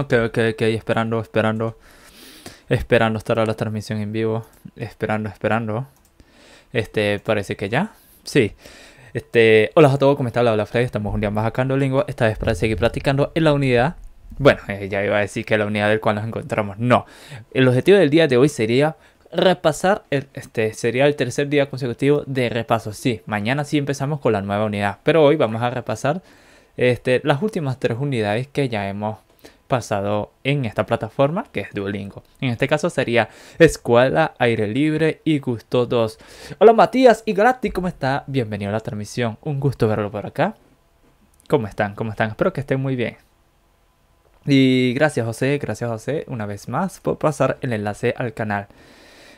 Ok, ok, ok, esperando, esperando. Esperando estar a la transmisión en vivo. Esperando, esperando. Este, parece que ya. Sí. Este, hola a todos, ¿cómo están? hola, Freddy, estamos un día más acá en Duolingo. Esta vez para seguir platicando en la unidad. Bueno, eh, ya iba a decir que la unidad del cual nos encontramos. No. El objetivo del día de hoy sería repasar, este sería el tercer día consecutivo de repaso. Sí, mañana sí empezamos con la nueva unidad, pero hoy vamos a repasar este, las últimas tres unidades que ya hemos pasado en esta plataforma que es Duolingo. En este caso sería Escuela, Aire Libre y Gusto 2. Hola Matías y Galactic, ¿cómo está? Bienvenido a la transmisión. Un gusto verlo por acá. ¿Cómo están? ¿Cómo están? Espero que estén muy bien. Y gracias José, gracias José una vez más por pasar el enlace al canal.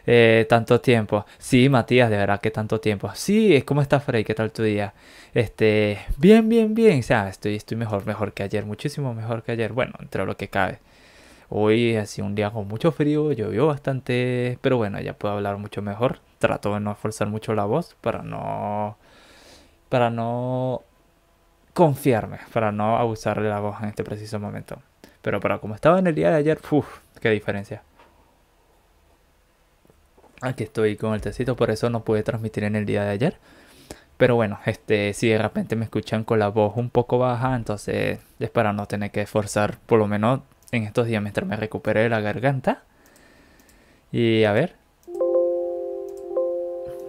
Eh, tanto tiempo. Sí, Matías, de verdad que tanto tiempo. Sí, ¿cómo estás, Frey? ¿Qué tal tu día? Este, bien, bien, bien. O sea, estoy, estoy mejor, mejor que ayer, muchísimo mejor que ayer. Bueno, entre lo que cabe. Hoy ha sido un día con mucho frío, llovió bastante, pero bueno, ya puedo hablar mucho mejor. Trato de no esforzar mucho la voz para no. para no confiarme, para no abusar de la voz en este preciso momento. Pero para como estaba en el día de ayer, uff, qué diferencia. Aquí estoy con el tecito, por eso no pude transmitir en el día de ayer. Pero bueno, este, si de repente me escuchan con la voz un poco baja, entonces es para no tener que esforzar, por lo menos en estos días mientras me recupere la garganta. Y a ver.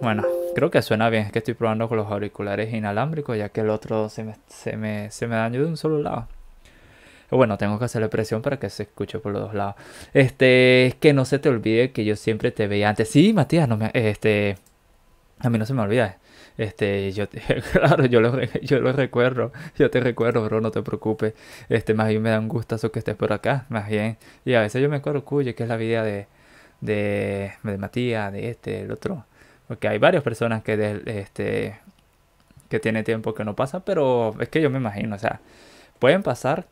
Bueno, creo que suena bien, es que estoy probando con los auriculares inalámbricos, ya que el otro se me, se me, se me dañó de un solo lado bueno, tengo que hacerle presión para que se escuche por los dos lados. Este, es que no se te olvide que yo siempre te veía antes. Sí, Matías, no me, este, a mí no se me olvida. Este, yo, claro, yo lo, yo lo recuerdo, yo te recuerdo, bro, no te preocupes. Este, más bien me da un gustazo que estés por acá, más bien. Y a veces yo me acuerdo, cuyo, que es la vida de, Matías, de este, el otro. Porque hay varias personas que, este, que tiene tiempo que no pasa, pero es que yo me imagino, o sea, pueden pasar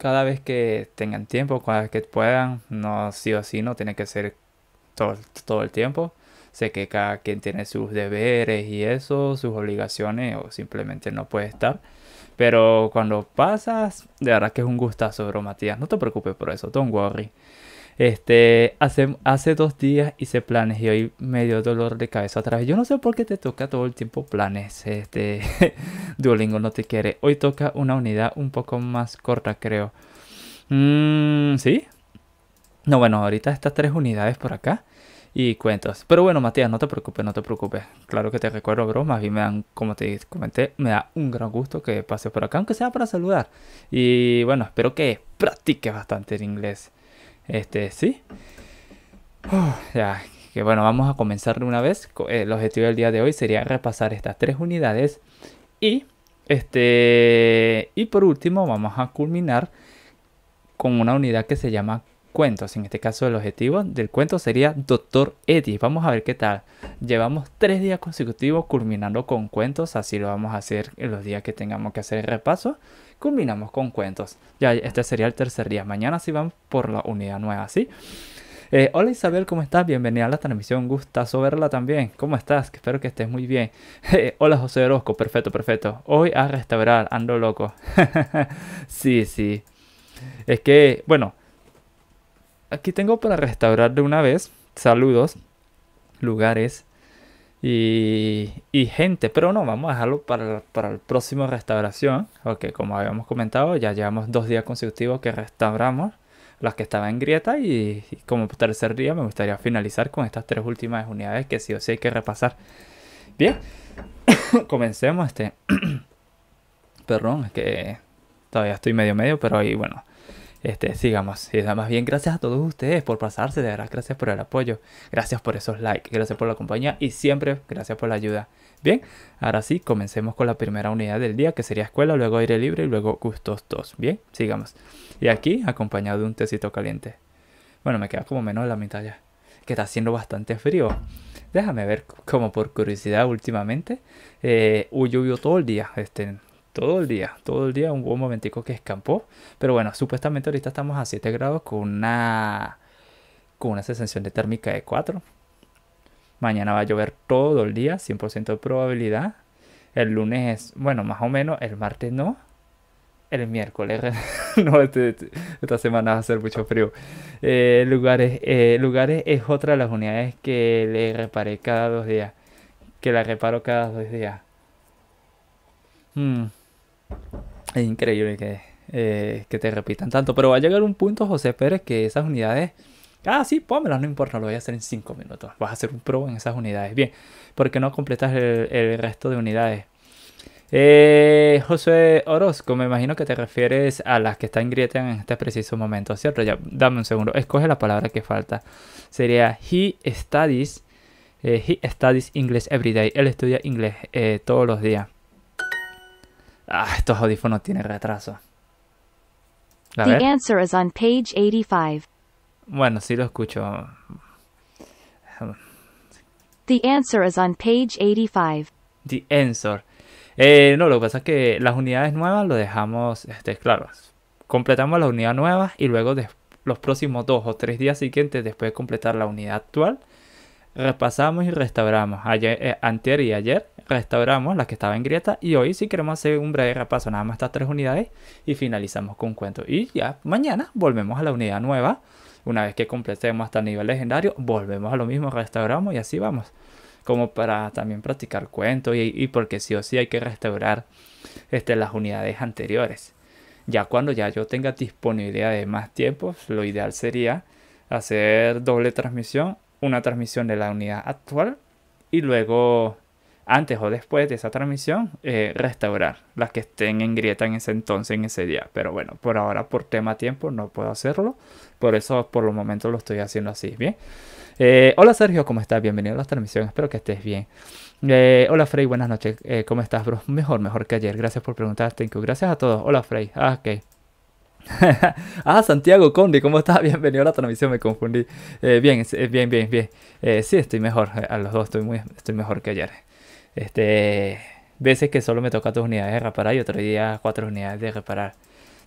cada vez que tengan tiempo, cada vez que puedan, no sí o sí, no tiene que ser todo, todo el tiempo. Sé que cada quien tiene sus deberes y eso, sus obligaciones, o simplemente no puede estar. Pero cuando pasas, de verdad que es un gustazo, bro, Matías. No te preocupes por eso, don't worry. Este, hace, hace dos días hice planes y hoy me dio dolor de cabeza otra vez. Yo no sé por qué te toca todo el tiempo planes. Este, Duolingo no te quiere. Hoy toca una unidad un poco más corta, creo. Mmm, ¿Sí? No, bueno, ahorita estas tres unidades por acá y cuentos. Pero bueno, Matías, no te preocupes, no te preocupes. Claro que te recuerdo, bro. Y me dan, como te comenté, me da un gran gusto que pases por acá, aunque sea para saludar. Y bueno, espero que practiques bastante el inglés. Este, sí. ya, que bueno, vamos a comenzar de una vez. Eh, el objetivo del día de hoy sería repasar estas tres unidades. Y, este, y por último, vamos a culminar con una unidad que se llama cuentos. En este caso, el objetivo del cuento sería Doctor Eddie. Vamos a ver qué tal. Llevamos tres días consecutivos culminando con cuentos, así lo vamos a hacer en los días que tengamos que hacer el repaso combinamos con cuentos. Ya, este sería el tercer día. Mañana sí vamos por la unidad nueva, ¿sí? Eh, hola Isabel, ¿cómo estás? Bienvenida a la transmisión, gustazo verla también. ¿Cómo estás? Espero que estés muy bien. Eh, hola José Orozco, perfecto, perfecto. Hoy a restaurar, ando loco. sí, sí. Es que, bueno, aquí tengo para restaurar de una vez. Saludos, lugares, y, gente, pero no, vamos a dejarlo para, para el próximo restauración, porque como habíamos comentado, ya llevamos dos días consecutivos que restauramos las que estaban en grieta y, como tercer día me gustaría finalizar con estas tres últimas unidades que sí o sí hay que repasar. Bien, comencemos este... Perdón, es que todavía estoy medio medio, pero ahí bueno, este, sigamos. Y nada más bien, gracias a todos ustedes por pasarse, de verdad, gracias por el apoyo, gracias por esos likes, gracias por la compañía y siempre gracias por la ayuda. Bien, ahora sí, comencemos con la primera unidad del día, que sería escuela, luego aire libre y luego gustos 2. Bien, sigamos. Y aquí, acompañado de un tecito caliente. Bueno, me queda como menos la mitad ya, que está haciendo bastante frío. Déjame ver, como por curiosidad últimamente, eh, huyó todo el día, este, todo el día, todo el día, un buen momentico que escampó. Pero bueno, supuestamente ahorita estamos a 7 grados con una, con una sensación de térmica de 4. Mañana va a llover todo el día, 100% de probabilidad. El lunes, es bueno, más o menos, el martes no. El miércoles, no, este, este, esta semana va a ser mucho frío. Eh, lugares, eh, lugares es otra de las unidades que le reparé cada dos días. Que la reparo cada dos días. Hmm. Es increíble eh, que, te repitan tanto. Pero va a llegar un punto, José Pérez, que esas unidades. Ah, sí, pónmelas, no importa, lo voy a hacer en 5 minutos. Vas a hacer un pro en esas unidades. Bien, porque no completas el, resto de unidades. Eh, José Orozco, me imagino que te refieres a las que están grieta en este preciso momento, ¿cierto? Ya, dame un segundo, escoge la palabra que falta. Sería he studies, eh, he studies English every day. Él estudia inglés todos los días. Ah, estos audífonos tienen retraso. Bueno, sí lo escucho. The answer is on page 85. The answer. Eh, no, lo que pasa es que las unidades nuevas lo dejamos, este, claro, completamos la unidad nueva y luego de, los próximos dos o tres días siguientes, después de completar la unidad actual, repasamos y restauramos. Ayer, eh, y ayer restauramos las que estaban en grieta y hoy sí queremos hacer un breve repaso nada más estas tres unidades y finalizamos con cuento. Y ya mañana volvemos a la unidad nueva. Una vez que completemos hasta el nivel legendario, volvemos a lo mismo, restauramos y así vamos. Como para también practicar cuentos y, porque sí o sí hay que restaurar este, las unidades anteriores. Ya cuando ya yo tenga disponibilidad de más tiempo, lo ideal sería hacer doble transmisión una transmisión de la unidad actual y luego, antes o después de esa transmisión, eh, restaurar las que estén en grieta en ese entonces, en ese día. Pero bueno, por ahora, por tema tiempo, no puedo hacerlo. Por eso, por el momento, lo estoy haciendo así. Bien. Eh, hola Sergio, ¿cómo estás? Bienvenido a la transmisión, espero que estés bien. Eh, hola Frey, buenas noches, ¿cómo estás, bro? Mejor, mejor que ayer, gracias por preguntar, thank Gracias a todos. Hola Frey, ah, ok. ah, Santiago Condi, ¿cómo estás? Bienvenido a la transmisión, me confundí. Eh, eh, bien, bien, bien, bien. Eh, sí, estoy mejor. A los dos estoy, muy, estoy mejor que ayer. Este, veces que solo me toca dos unidades de reparar y otro día cuatro unidades de reparar.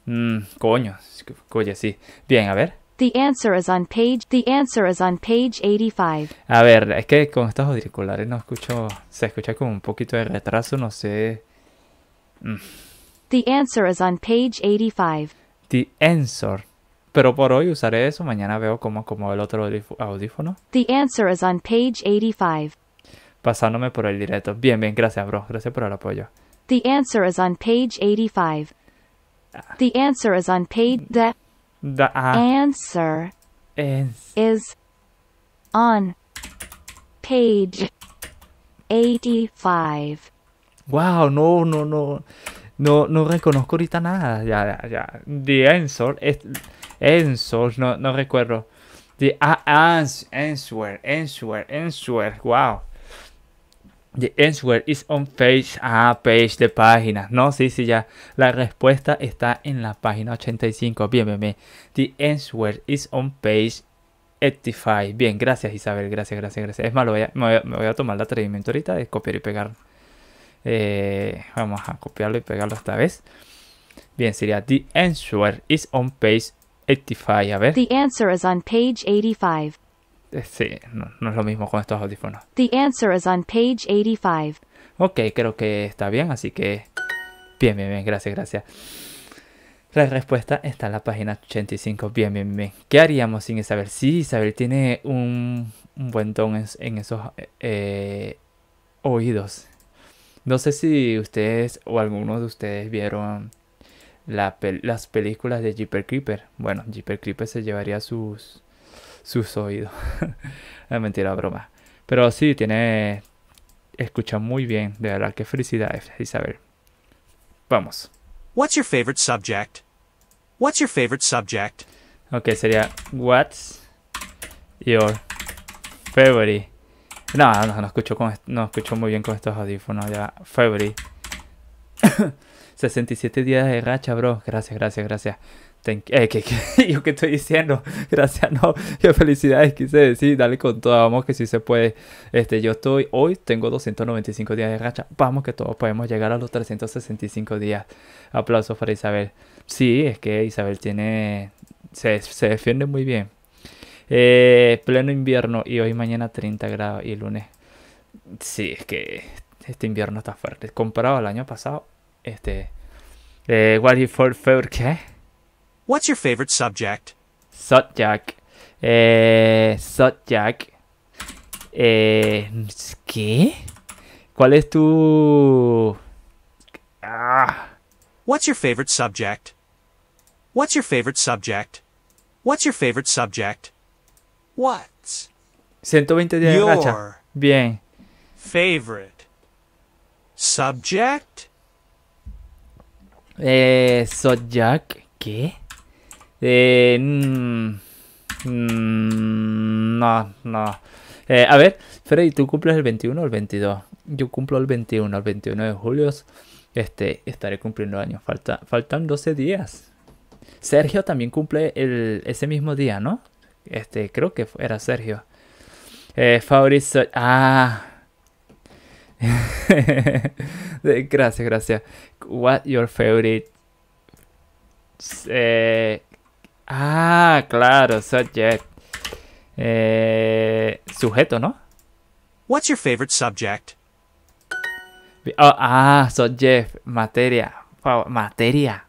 Mmm, coño, coño, sí. Bien, a ver. The answer is on page. The answer is on page 85. A ver, es que con estos auriculares no escucho. Se escucha con un poquito de retraso, no sé. Mm. The answer is on page 85. The answer. Pero por hoy usaré eso. Mañana veo cómo como el otro audífono. The answer is on page 85. Pasándome por el directo. Bien, bien, gracias, bro. Gracias por el apoyo. The answer is on page 85. Ah. The answer is on page. The, the ah. answer is, is on page 85. Wow, no, no, no. No, no reconozco ahorita nada. Ya, ya, ya. The Answer. Es, answer, no, no recuerdo. The answer, ah, ah, answer, answer, answer. Wow. The answer is on page. Ah, page de páginas. No, sí, sí, ya. La respuesta está en la página 85. Bien, bien, bien. The answer is on page 85. Bien, gracias Isabel. Gracias, gracias, gracias. Es más, me, voy a, tomar la atrevimiento ahorita de copiar y pegar eh, vamos a copiarlo y pegarlo esta vez. Bien, sería The answer is on page 85. A ver. The answer is on page 85. Eh, sí, no, es lo mismo con estos audífonos. The answer is on page 85. Ok, creo que está bien, así que... Bien, bien, bien, gracias, gracias. La respuesta está en la página 85. Bien, bien, bien. ¿Qué haríamos sin Isabel? Sí, Isabel tiene un, buen don en, esos eh, oídos. No sé si ustedes o algunos de ustedes vieron las películas de Jeeper Creeper. Bueno, Jeeper Creeper se llevaría sus, sus oídos. Es ah, mentira, broma. Pero sí, tiene. Escucha muy bien. De verdad, qué felicidad, Isabel. Vamos. What's your favorite subject? What's your favorite subject? Ok, sería What's your favorite no, no, no escucho, no escucho muy bien con estos audífonos ya. Febri. 67 días de racha, bro. Gracias, gracias, gracias. Eh, ¿qué, yo qué estoy diciendo? Gracias, no. Yo felicidades quise decir. Dale con todo. Vamos que si sí se puede. Este, yo estoy. Hoy tengo 295 días de racha. Vamos que todos podemos llegar a los 365 días. Aplausos para Isabel. Sí, es que Isabel tiene. se defiende muy bien. Eh, pleno invierno y hoy mañana 30 grados y lunes. Sí, es que este invierno está fuerte. Comparado al año pasado, este. Eh, what is your favorite? ¿Qué? What's your favorite subject? Subject. Eh, eh ¿Qué? ¿Cuál es tu. Ah. What's your favorite subject? What's your favorite subject? What's your favorite subject? What? 120 días de racha. Bien. Favorite. Subject. Eh, subject. ¿Qué? Eh, mm, mm, no, no. Eh, a ver, Freddy, ¿tú cumples el 21 o el 22? Yo cumplo el 21, el 21 de julio. Este, estaré cumpliendo años. Falta, faltan 12 días. Sergio también cumple el, ese mismo día, ¿no? Este, creo que era Sergio. Eh, Ah. gracias, gracias. What your favorite? Eh, ah, claro, subject. Eh, sujeto, ¿no? What's your favorite subject? Oh, ah, subject, materia. Materia.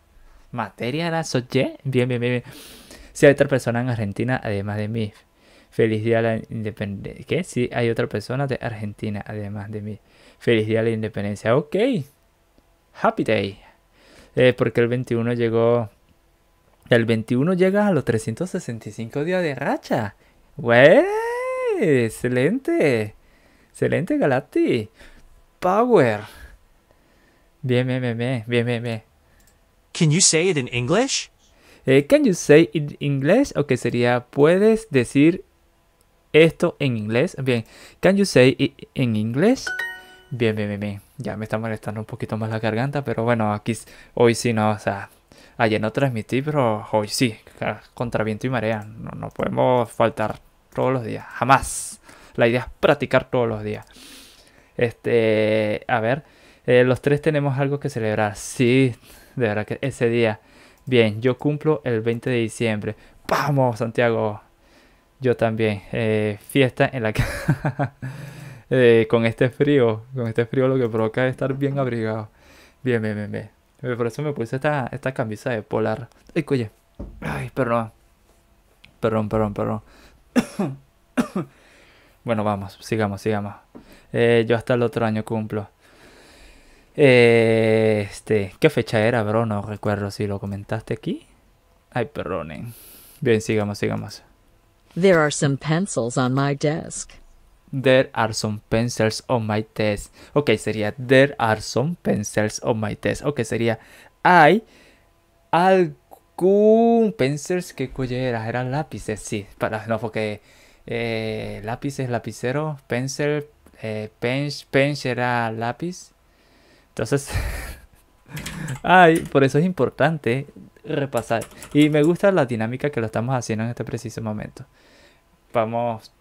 Materia era subject. Bien, bien, bien, bien. Si hay otra persona en Argentina, además de mí. Feliz día de la independencia. ¿Qué? Si hay otra persona de Argentina, además de mí. Feliz día de la independencia. Ok. Happy day. Eh, porque el 21 llegó... El 21 llega a los 365 días de racha. ¡Wey! ¡Excelente! ¡Excelente, Galati! ¡Power! Bien, bien, bien, bien, bien, bien. Can you say it in English? Eh, can you say it in English? O que sería, ¿puedes decir esto en inglés? Bien, can you say it in English? Bien, bien, bien, bien. Ya me está molestando un poquito más la garganta, pero bueno, aquí hoy sí no, o sea, ayer no transmití, pero hoy sí, contra viento y marea. No, podemos faltar todos los días, jamás. La idea es practicar todos los días. Este, a ver, eh, los tres tenemos algo que celebrar. Sí, de verdad que ese día Bien, yo cumplo el 20 de diciembre. Vamos, Santiago. Yo también. Eh, fiesta en la casa. Eh, con este frío. Con este frío lo que provoca es estar bien abrigado. Bien, bien, bien, bien. Eh, por eso me puse esta, esta camisa de polar. Ay, coye. Ay, perdón. Perdón, perdón, perdón. bueno, vamos. Sigamos, sigamos. yo hasta el otro año cumplo. Eh, este, ¿qué fecha era, bro? No recuerdo si lo comentaste aquí. Ay, perdonen. Bien, sigamos, sigamos. There are some pencils on my desk. There are some pencils on my desk. Ok, sería there are some pencils on my desk. Ok, sería hay algún pencils que cuyeras? eran lápices, sí, para no porque eh, lápices, lapicero, pencil, eh, pench, pench era lápiz. Entonces, ay, por eso es importante repasar. Y me gusta la dinámica que lo estamos haciendo en este preciso momento. Vamos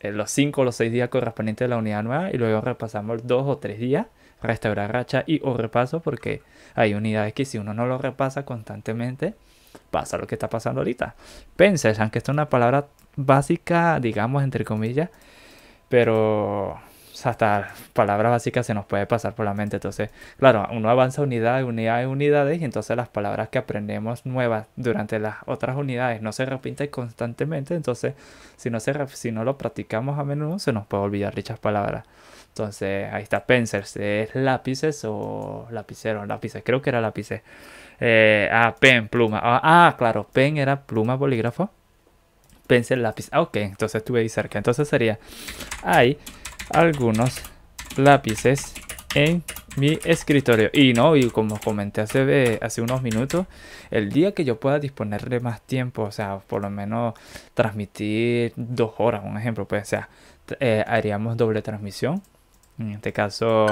eh, los 5 o los 6 días correspondientes a la unidad nueva y luego repasamos 2 o 3 días, Para restaurar racha y o repaso porque hay unidades que si uno no lo repasa constantemente, pasa lo que está pasando ahorita. Pensé, aunque esto es una palabra básica, digamos, entre comillas, pero hasta palabras básicas se nos puede pasar por la mente. Entonces, claro, uno avanza unidades, unidades, unidades y entonces las palabras que aprendemos nuevas durante las otras unidades no se repiten constantemente. Entonces, si no, si no lo practicamos a menudo, se nos puede olvidar dichas palabras. Entonces, ahí está pencers, es lápices o lapicero? lápices, creo que era lápices. Eh, ah, pen, pluma. Ah, ah, claro, pen era pluma, bolígrafo. Pencil, lápiz. Ah, ok, entonces estuve ahí cerca. Entonces sería, ahí algunos lápices en mi escritorio. Y no, y como comenté hace, hace unos minutos, el día que yo pueda disponer de más tiempo, o sea, por lo menos transmitir dos horas, un ejemplo, pues, o sea, eh, haríamos doble transmisión. En este caso,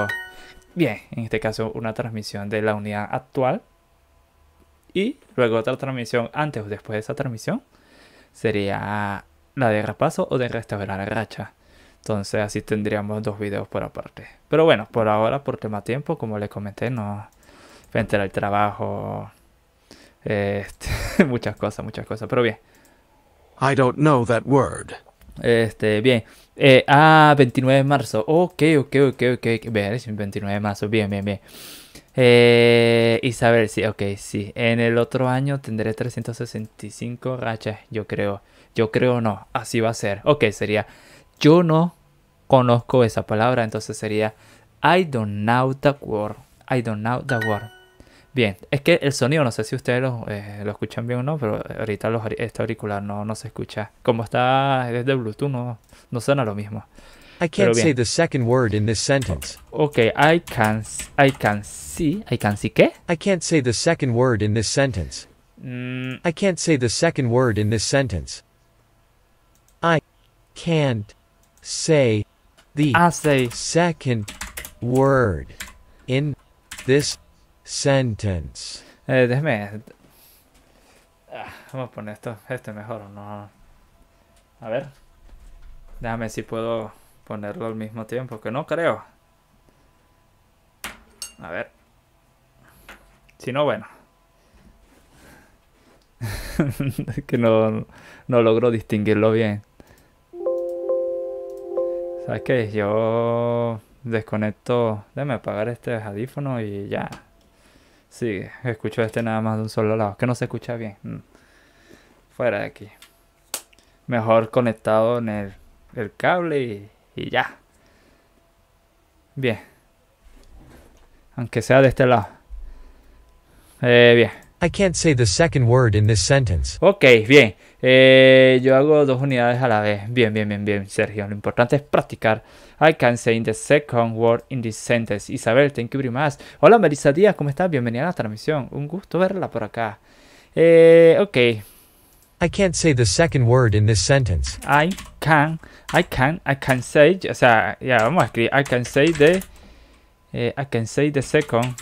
bien, en este caso una transmisión de la unidad actual y luego otra transmisión antes o después de esa transmisión sería la de repaso o de restaurar la racha. Entonces así tendríamos dos videos por aparte. Pero bueno, por ahora, por tema tiempo, como les comenté, no. Frente al trabajo. Este, muchas cosas, muchas cosas. Pero bien. I don't know that word. Este, bien. Eh, ah, 29 de marzo. Ok, ok, ok, ok. Bien, 29 de marzo. Bien, bien, bien. Eh, Isabel, sí, ok, sí. En el otro año tendré 365 rachas, yo creo. Yo creo no. Así va a ser. Ok, sería. Yo no conozco esa palabra, entonces sería I don't know the word. I don't know the word. Bien, es que el sonido, no sé si ustedes lo, eh, escuchan bien o no, pero ahorita los, este auricular no, no se escucha. Como está desde Bluetooth, no, suena lo mismo. I can't say the second word in this sentence. Okay, I can I can see. I can see qué? I can't say the second word in this sentence. Mm. I can't say the second word in this sentence. I can't say the a second word in this sentence. Eh, ah, vamos a poner esto, este mejor o no. A ver. Déjame si puedo ponerlo al mismo tiempo, que no creo. A ver. Si no, bueno. que no, no logro distinguirlo bien. ¿Sabes qué? Yo desconecto. Déjame apagar este audífono y ya. Sí, escucho este nada más de un solo lado. Que no se escucha bien. Mm. Fuera de aquí. Mejor conectado en el, cable y, ya. Bien. Aunque sea de este lado. Eh, bien. I can't say the second word in this sentence. Ok, bien. Eh, yo hago dos unidades a la vez. Bien, bien, bien, bien, Sergio. Lo importante es practicar. I can say the second word in this sentence. Isabel, thank you very más. Hola, Marisa Díaz, ¿cómo estás? Bienvenida a la transmisión. Un gusto verla por acá. Eh, ok. I can't say the second word in this sentence. I can, I can, I can say, o sea, ya vamos a escribir. I can say the, eh, I can say the second.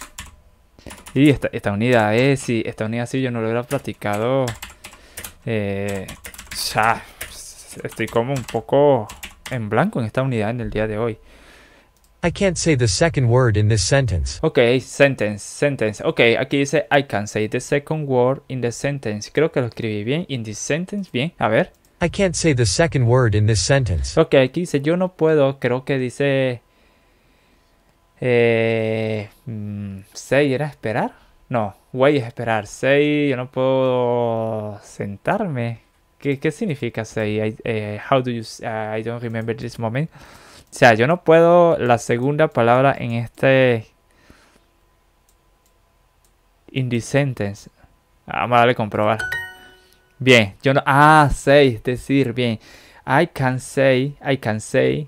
Y esta, esta unidad, eh, si esta unidad sí yo no lo hubiera practicado. Eh, ya, estoy como un poco en blanco en esta unidad en el día de hoy. I can't say the second word in this sentence. Ok, sentence, sentence. Ok, aquí dice I can't say the second word in the sentence. Creo que lo escribí bien. In this sentence, bien. A ver. I can't say the second word in this sentence. Ok, aquí dice yo no puedo. Creo que dice. Eh, mmm, say esperar. No, wait esperar. Say, yo no puedo sentarme. ¿Qué, significa say? Eh, how do you... Eh, I don't remember this moment. O sea, yo no puedo la segunda palabra en este... In sentence. Vamos a darle a comprobar. Bien, yo no... Ah, say, decir, bien. I can say, I can say...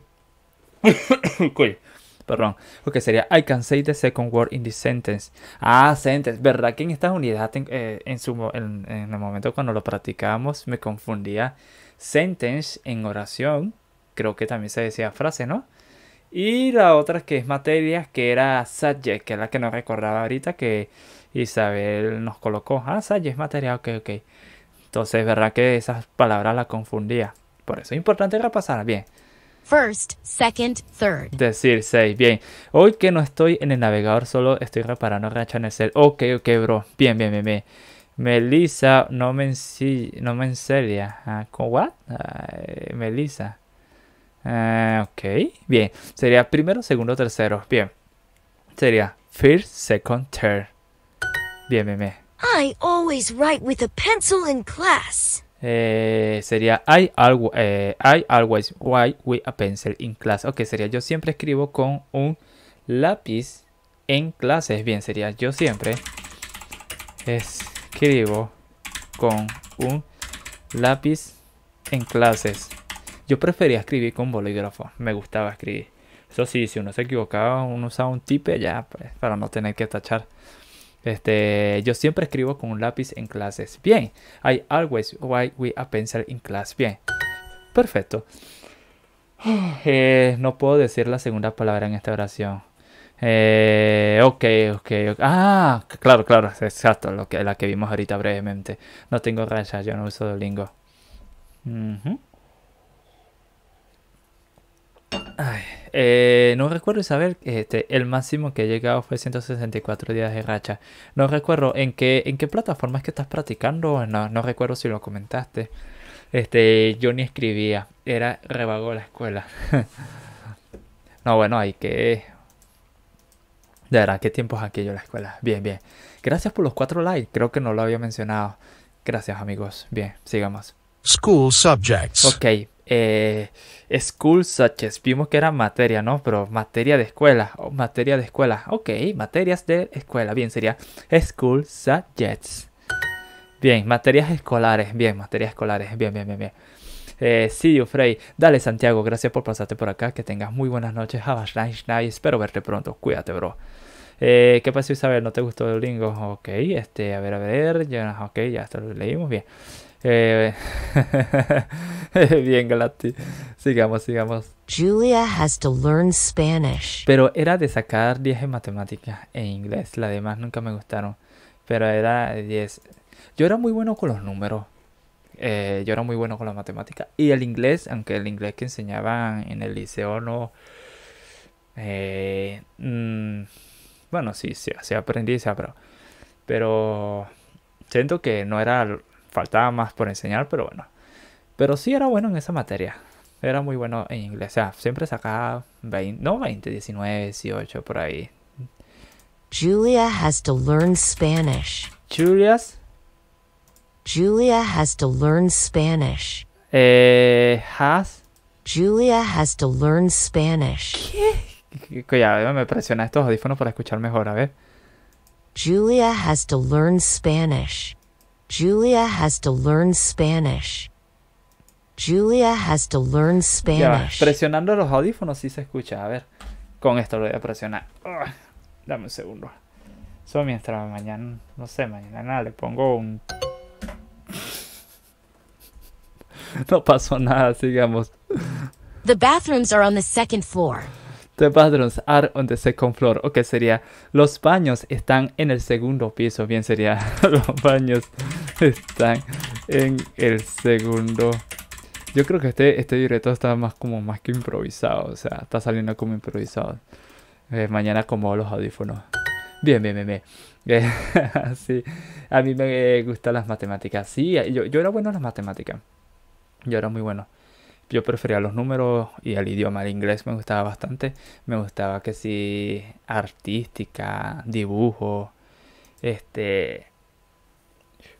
perdón. Porque sería I can say the second word in this sentence. Ah, sentence. ¿Verdad que en esta unidad, en, eh, su, en, el momento cuando lo practicábamos me confundía sentence en oración? Creo que también se decía frase, ¿no? Y la otra que es materia, que era subject, que es la que nos recordaba ahorita que Isabel nos colocó. Ah, subject, materia, ok, ok. Entonces, ¿verdad que esas palabras las confundía? Por eso es importante repasar bien first, second, third. Decir 6. Bien. Hoy que no estoy en el navegador, solo estoy reparando racha en el cel. Ok, ok, bro. Bien, bien, bien, bien. Melissa, no me, no me enseria. Ah, ¿Con what? Melissa. Ah, ok, bien. Sería primero, segundo, tercero. Bien. Sería first, second, third. Bien, bien, bien. I always write with a pencil in class. Eh, sería I, always, eh, I write with a pencil in class. Ok, sería yo siempre escribo con un lápiz en clases. Bien, sería yo siempre escribo con un lápiz en clases. Yo prefería escribir con bolígrafo. Me gustaba escribir. Eso sí, si uno se equivocaba, uno usaba un tipe ya pues, para no tener que tachar. Este, yo siempre escribo con un lápiz en clases bien. I always write with a pencil in class bien. Perfecto. Eh, no puedo decir la segunda palabra en esta oración. Eh, ok, ok, Ah, claro, claro, exacto, lo que, la que vimos ahorita brevemente. No tengo rayas, yo no uso Duolingo. Ay. Eh, no recuerdo, Isabel, este, el máximo que he llegado fue 164 días de racha. No recuerdo en qué, en qué plataforma que estás practicando, no, recuerdo si lo comentaste. Este, yo ni escribía, era revago la escuela. no, bueno, hay que... De verdad, qué es aquello la escuela. Bien, bien. Gracias por los cuatro likes, creo que no lo había mencionado. Gracias, amigos. Bien, sigamos. School subjects. Ok, eh, school subjects, vimos que era materia, ¿no? Pero materia de escuela, o materia de escuela, ok, materias de escuela, bien, sería school subjects. Bien, materias escolares, bien, materias escolares, bien, bien, bien, bien. Eh, sí, Frey. Dale, Santiago, gracias por pasarte por acá. Que tengas muy buenas noches. Espero verte pronto. Cuídate, bro. Eh, ¿Qué pasó, Isabel? ¿No te gustó el lingo? Ok, este, a ver, a ver. Ya, ok, ya esto lo leímos bien. Eh, bien, Galati. Sigamos, sigamos. Julia has to learn Spanish. Pero era de sacar 10 en matemáticas e inglés. Las demás nunca me gustaron. Pero era 10. Yo era muy bueno con los números. Eh, yo era muy bueno con la matemática. Y el inglés, aunque el inglés que enseñaban en el liceo no. Eh, mm, bueno, sí, sí, sí aprendí, pero, pero siento que no era faltaba más por enseñar, pero bueno. Pero sí era bueno en esa materia. Era muy bueno en inglés. O sea, siempre sacaba 20, no 20, 19, 18 por ahí. Julia has to learn Spanish. Julia's Julia has to learn Spanish. Eh, has Julia has to learn Spanish. ¿Qué? Ya, me presiona estos audífonos para escuchar mejor, a ver. Julia has to learn Spanish. Julia has to learn Spanish. Julia has to learn Spanish. presionando los audífonos sí se escucha. A ver, con esto lo voy a presionar. dame un segundo. Eso mientras mañana, no sé, mañana nada, le pongo un... no pasó nada, sigamos. The bathrooms are on the second floor. The bathrooms are on the second floor. Ok, sería los baños están en el segundo piso. Bien, sería los baños están en el segundo. Yo creo que este, este directo está más como más que improvisado. O sea, está saliendo como improvisado. Eh, mañana como los audífonos. Bien, bien, bien, bien. Eh, sí, a mí me gustan las matemáticas. Sí, yo, yo era bueno en las matemáticas. Yo era muy bueno yo prefería los números y el idioma, el inglés me gustaba bastante. Me gustaba que sí, artística, dibujo, este,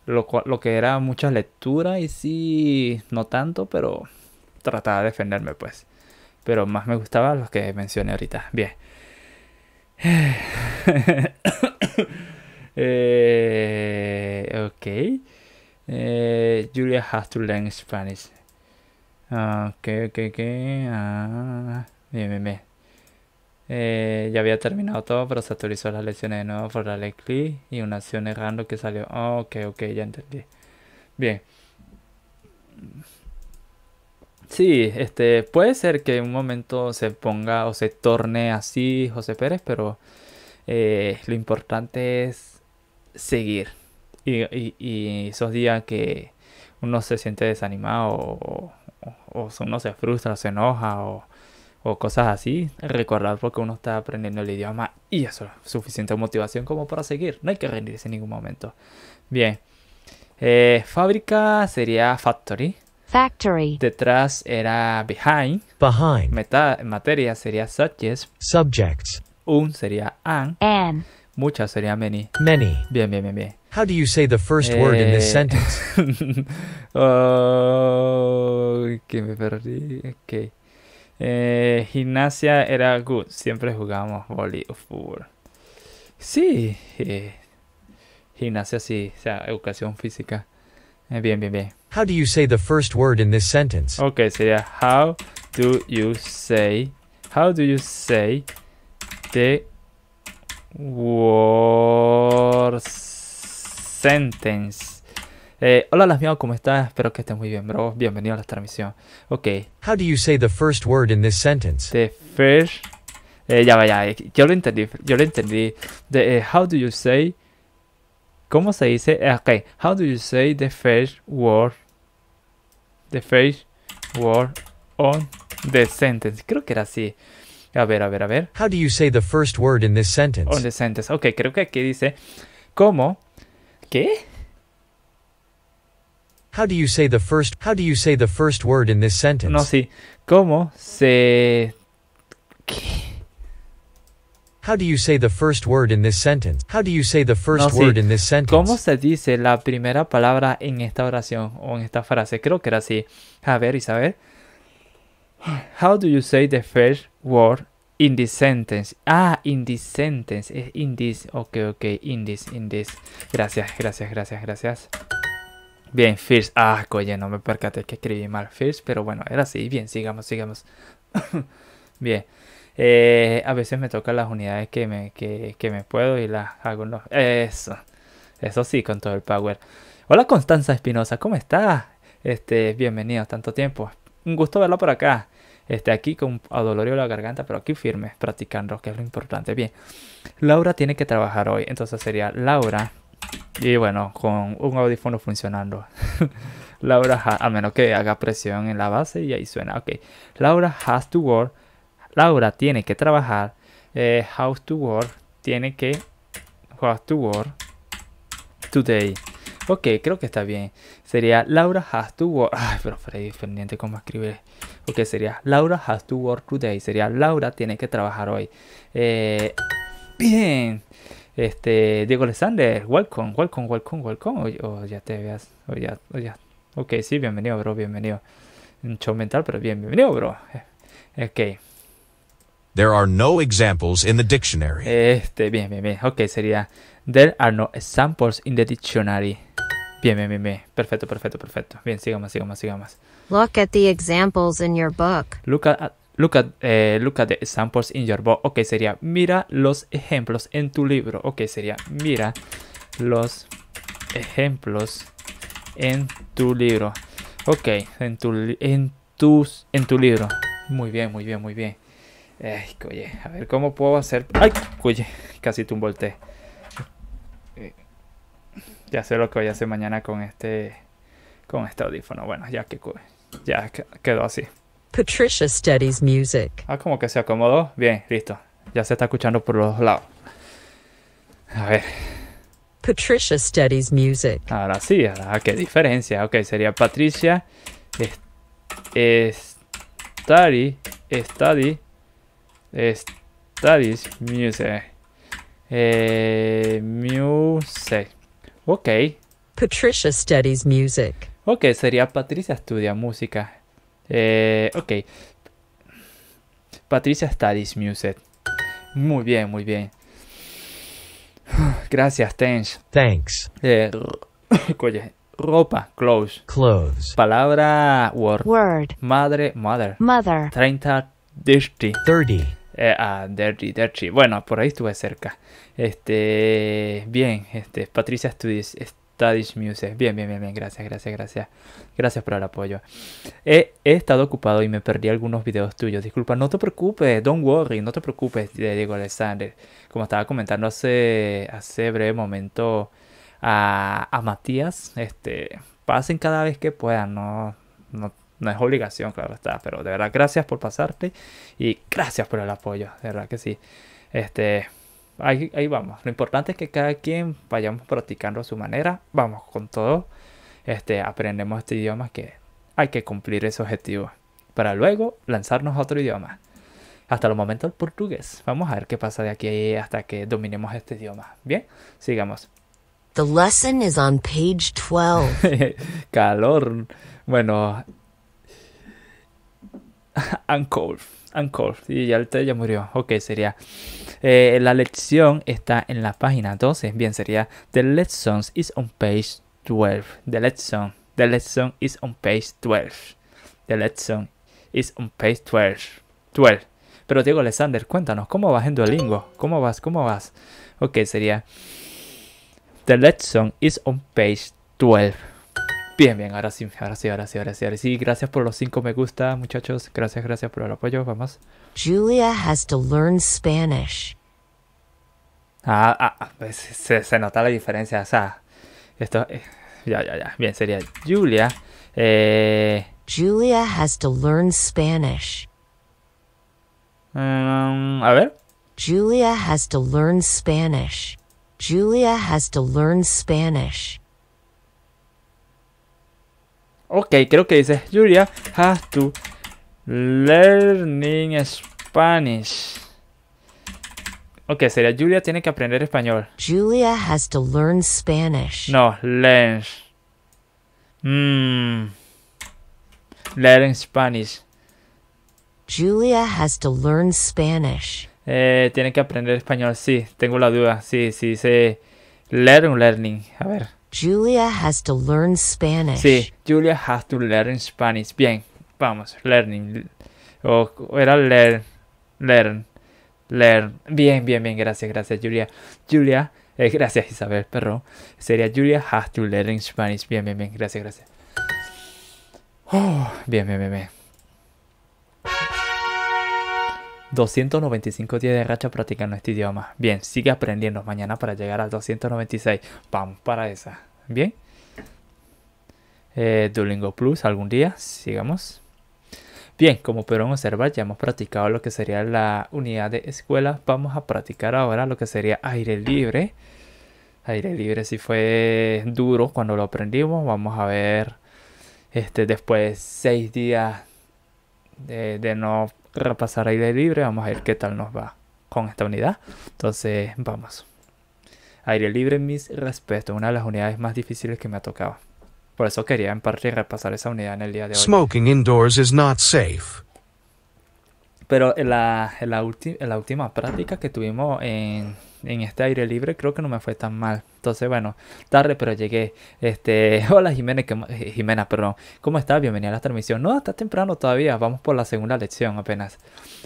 lo, lo que era mucha lectura y sí, no tanto, pero trataba de defenderme pues. Pero más me gustaba los que mencioné ahorita. Bien. Eh, ok. Eh, Julia has to learn Spanish. Ah, ok, ok, ok. Ah, bien, bien, eh, ya había terminado todo, pero se actualizó las lecciones de nuevo por la clic y una acción errando que salió. Oh, ok, ok, ya entendí. Bien. Sí, este, puede ser que en un momento se ponga o se torne así José Pérez, pero eh, lo importante es seguir. Y, y, esos días que uno se siente desanimado o, o uno se frustra, o se enoja o, cosas así, recordar porque uno está aprendiendo el idioma y eso es suficiente motivación como para seguir. No hay que rendirse en ningún momento. Bien. Eh, fábrica sería factory. Factory. Detrás era behind. Behind. Meta materia sería subjects. Subjects. Un sería an. An. Muchas sería many. Many. Bien, bien, bien, bien. How do you say the first word in this eh, sentence? oh, que me perdí. Ok. Eh, gimnasia era good. Siempre jugábamos volley o fútbol. Sí. Eh, gimnasia sí. O sea, educación física. Eh, bien, bien, bien. How do you say the first word in this sentence? Ok, sería how do you say... How do you say the Word sentence. Eh, hola las mías, ¿cómo estás? Espero que estén muy bien, bro. Bienvenido a la transmisión. Ok. How do you say the first word in this sentence? The first. Eh, ya vaya, eh, yo lo entendí, yo lo entendí. The, how do you say? ¿Cómo se dice? ok, how do you say the first word? The first word on the sentence. Creo que era así. A ver, a ver, a ver. How do you say the first word in this sentence? On the sentence. Ok, creo que aquí dice ¿Cómo? ¿Qué? How do you say the first How do you say the first word in this sentence? No, sí. ¿Cómo se ¿Qué? How do you say the first word in this sentence? How do you say the first no, word in this sentence? ¿Cómo se dice la primera palabra en esta oración o en esta frase? Creo que era así. A ver, Isabel. How do you say the first word in this sentence. Ah, in this sentence. Es in this. Ok, ok. In this, in this. Gracias, gracias, gracias, gracias. Bien, first. Ah, coño, no me percaté que escribí mal first, pero bueno, era así. Bien, sigamos, sigamos. Bien. Eh, a veces me tocan las unidades que me, que, me puedo y las hago Eso. Eso sí, con todo el power. Hola Constanza Espinosa, ¿cómo estás? Este, bienvenido, tanto tiempo. Un gusto verlo por acá. Este, aquí con adolorio la garganta, pero aquí firme, practicando, que es lo importante. Bien, Laura tiene que trabajar hoy, entonces sería Laura. Y bueno, con un audífono funcionando. Laura, a menos que haga presión en la base y ahí suena. Ok, Laura has to work. Laura tiene que trabajar. house eh, to work. Tiene que. House to work. Today. Ok, creo que está bien. Sería Laura has to work. Ay, pero Freddy pendiente ¿cómo escribe ¿Qué sería Laura has to work today, sería Laura tiene que trabajar hoy. Eh, bien, este, Diego Alexander, welcome, welcome, welcome, welcome. O, oh, ya te veas, o oh, ya, o oh, ya. Ok, sí, bienvenido, bro, bienvenido. Un show mental, pero bien, bienvenido, bro. Eh, ok. There are no examples in the dictionary. Este, bien, bien, bien. Ok, sería There are no examples in the dictionary. Bien, bien, bien, bien. Perfecto, perfecto, perfecto. Bien, sigamos, sigamos, sigamos. Look at the examples in your book. Look at, eh, look at, the examples in your book. Ok, sería mira los ejemplos en tu libro. Ok, sería mira los ejemplos en tu libro. Ok, en tu, en tus, en tu libro. Muy bien, muy bien, muy bien. Ay, a ver cómo puedo hacer. Ay, coye, casi tumbo el eh, Ya sé lo que voy a hacer mañana con este, con este audífono. Bueno, ya que ya, quedó así. Patricia studies music. Ah, como que se acomodó. Bien, listo. Ya se está escuchando por los lados. A ver. Patricia studies music. Ahora sí, ahora ah, qué diferencia. Ok, sería Patricia es, study, study, studies music. Eh, music. Ok. Patricia studies music. Ok, sería Patricia estudia música. Eh, ok. Patricia studies music. Muy bien, muy bien. Gracias, thanks. Thanks. Eh, ropa, clothes. Clothes. Palabra, word. Word. Madre, mother. Mother. 30, dirty. 30. Eh, ah, dirty, dirty. Bueno, por ahí estuve cerca. Este, bien, este, Patricia studies. Tadish Music. Bien, bien, bien, bien. Gracias, gracias, gracias. Gracias por el apoyo. He, estado ocupado y me perdí algunos videos tuyos. Disculpa, no te preocupes. Don't worry, no te preocupes, Diego Alexander. Como estaba comentando hace, hace breve momento a, Matías, este, pasen cada vez que puedan. No, no, no es obligación, claro está. Pero de verdad, gracias por pasarte y gracias por el apoyo. De verdad que sí. Este, ahí, vamos. Lo importante es que cada quien vayamos practicando a su manera. Vamos con todo. Este, aprendemos este idioma que hay que cumplir ese objetivo. Para luego lanzarnos a otro idioma. Hasta el momento el portugués. Vamos a ver qué pasa de aquí hasta que dominemos este idioma. Bien, sigamos. The lesson is on page 12. Calor. Bueno. Un y ya el ya murió. Ok, sería. Eh, la lección está en la página 12. Bien, sería The lesson is on page 12. The Lesson. The Lesson is on page 12. The Lesson is on page 12. 12. Pero Diego Alexander, cuéntanos, ¿cómo vas en Duolingo? ¿Cómo vas? ¿Cómo vas? Ok, sería. The Lesson is on page 12. Bien, bien, ahora sí, ahora sí, ahora sí, ahora sí, ahora sí. Gracias por los cinco me gusta, muchachos. Gracias, gracias por el apoyo. Vamos. Julia has to learn Spanish. Ah, ah, ah pues, se, nota la diferencia. O sea, esto. Eh, ya, ya, ya. Bien, sería Julia. Eh, Julia has to learn Spanish. Um, a ver. Julia has to learn Spanish. Julia has to learn Spanish. Ok, creo que dice Julia has to learning Spanish. Ok, sería Julia tiene que aprender español. Julia has to learn Spanish. No, learn. Mmm. Learn Spanish. Julia has to learn Spanish. Eh, tiene que aprender español, sí, tengo la duda. Sí, sí, dice learn learning. A ver. Julia has to learn Spanish. Sí, Julia has to learn Spanish. Bien, vamos, learning. O, era learn, learn, learn. Bien, bien, bien, gracias, gracias, Julia. Julia, eh, gracias, Isabel, perro. Sería Julia has to learn Spanish. Bien, bien, bien, gracias, gracias. Oh, bien, bien, bien, bien. 295 días de racha practicando este idioma. Bien, sigue aprendiendo mañana para llegar al 296. Vamos para esa. Bien. Eh, Duolingo Plus algún día. Sigamos. Bien, como pudieron observar, ya hemos practicado lo que sería la unidad de escuela. Vamos a practicar ahora lo que sería aire libre. Aire libre Si fue duro cuando lo aprendimos. Vamos a ver este, después seis días de, de no repasar aire libre. Vamos a ver qué tal nos va con esta unidad. Entonces, vamos. Aire libre, mis respetos. Una de las unidades más difíciles que me ha tocado. Por eso quería en parte repasar esa unidad en el día de hoy. Smoking indoors is not safe. Pero la, en la última práctica que tuvimos en en este aire libre creo que no me fue tan mal. Entonces, bueno, tarde pero llegué. Este, hola Jimena, eh, Jimena, perdón. ¿Cómo estás? Bienvenida a la transmisión. No, está temprano todavía, vamos por la segunda lección apenas.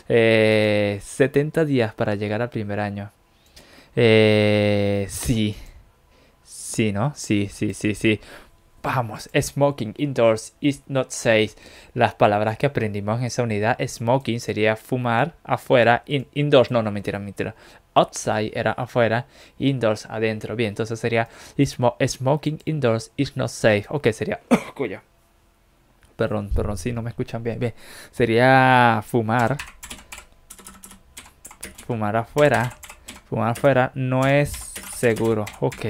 Eh, 70 días para llegar al primer año. Eh, sí. Sí, ¿no? Sí, sí, sí, sí. Vamos, smoking indoors is not safe. Las palabras que aprendimos en esa unidad, smoking sería fumar afuera, in, indoors, no, no, mentira, mentira outside era afuera, indoors adentro. Bien, entonces sería smoking indoors is not safe. Ok, sería... cuya. Oh, perdón, perdón, si no me escuchan bien. Bien, sería fumar. Fumar afuera. Fumar afuera no es seguro. Ok,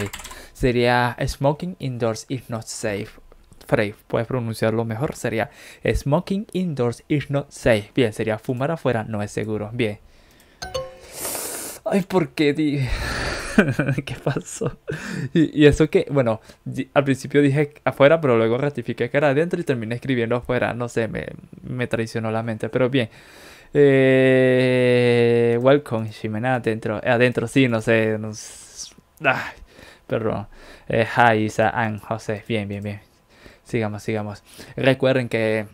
sería smoking indoors is not safe. Frey, puedes pronunciarlo mejor. Sería smoking indoors is not safe. Bien, sería fumar afuera no es seguro. Bien ay, ¿por qué dije? ¿Qué pasó? Y, eso que, bueno, al principio dije afuera, pero luego ratifiqué que era adentro y terminé escribiendo afuera. No sé, me, traicionó la mente, pero bien. Eh, welcome, Ximena, adentro. Eh, adentro, sí, no sé. perdón. Eh, hi, Isa, Ann, José. Bien, bien, bien. Sigamos, sigamos. Recuerden que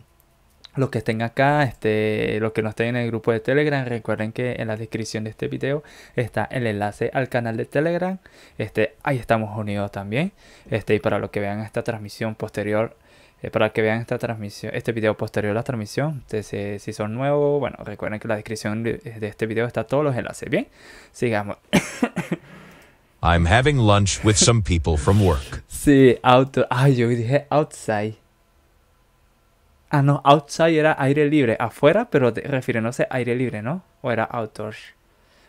los que estén acá, este, los que no estén en el grupo de Telegram, recuerden que en la descripción de este video está el enlace al canal de Telegram. Este, ahí estamos unidos también. Este, y para los que vean esta transmisión posterior, eh, para que vean esta transmisión, este video posterior a la transmisión, este, si son nuevos, bueno, recuerden que en la descripción de, este video está todos los enlaces. Bien, sigamos. I'm having lunch with some people from work. Sí, auto. yo dije outside. Ah, no, outside era aire libre. Afuera, pero refiriéndose a aire libre, ¿no? O era outdoors.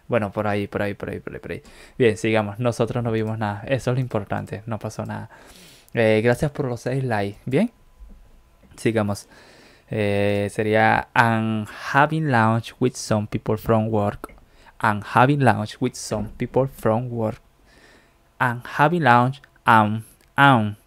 Bueno, por ahí, por ahí, por ahí, por ahí, Bien, sigamos. Nosotros no vimos nada. Eso es lo importante. No pasó nada. Eh, gracias por los seis likes. Bien. Sigamos. Eh, sería I'm having lunch with some people from work. I'm having lunch with some people from work. I'm having lunch. I'm, I'm.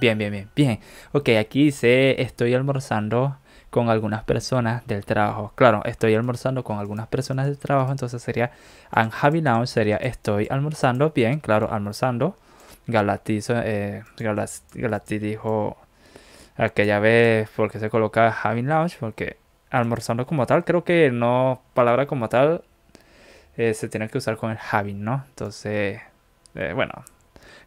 Bien, bien, bien, bien. Ok, aquí dice estoy almorzando con algunas personas del trabajo. Claro, estoy almorzando con algunas personas del trabajo, entonces sería I'm having Lounge sería estoy almorzando, bien, claro, almorzando. Galatizo, eh, Galati, dijo aquella vez porque se coloca having lounge. porque almorzando como tal, creo que no, palabra como tal, eh, se tiene que usar con el having, ¿no? Entonces, eh, bueno,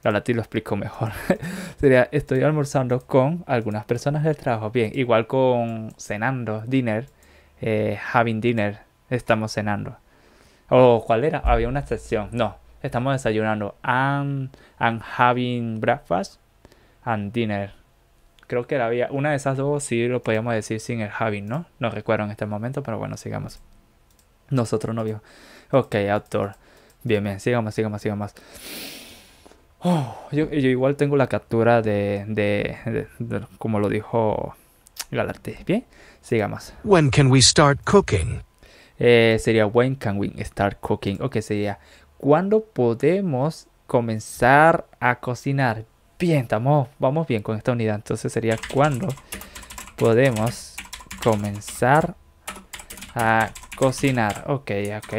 la ti lo explico mejor. Sería, estoy almorzando con algunas personas del trabajo. Bien, igual con cenando, dinner, eh, having dinner, estamos cenando. ¿O cuál era? Había una excepción. No, estamos desayunando. I'm, having breakfast and dinner. Creo que había una de esas dos, sí lo podíamos decir sin el having, ¿no? No recuerdo en este momento, pero bueno, sigamos. Nosotros novios. Ok, outdoor. Bien, bien, sigamos, sigamos, sigamos. Oh, yo, igual tengo la captura de, como lo dijo Galarte. Bien, sigamos. When can we start cooking? Eh, sería when can we start cooking? Ok, sería ¿cuándo podemos comenzar a cocinar? Bien, estamos, vamos bien con esta unidad. Entonces sería cuando podemos comenzar a cocinar. Ok, ok.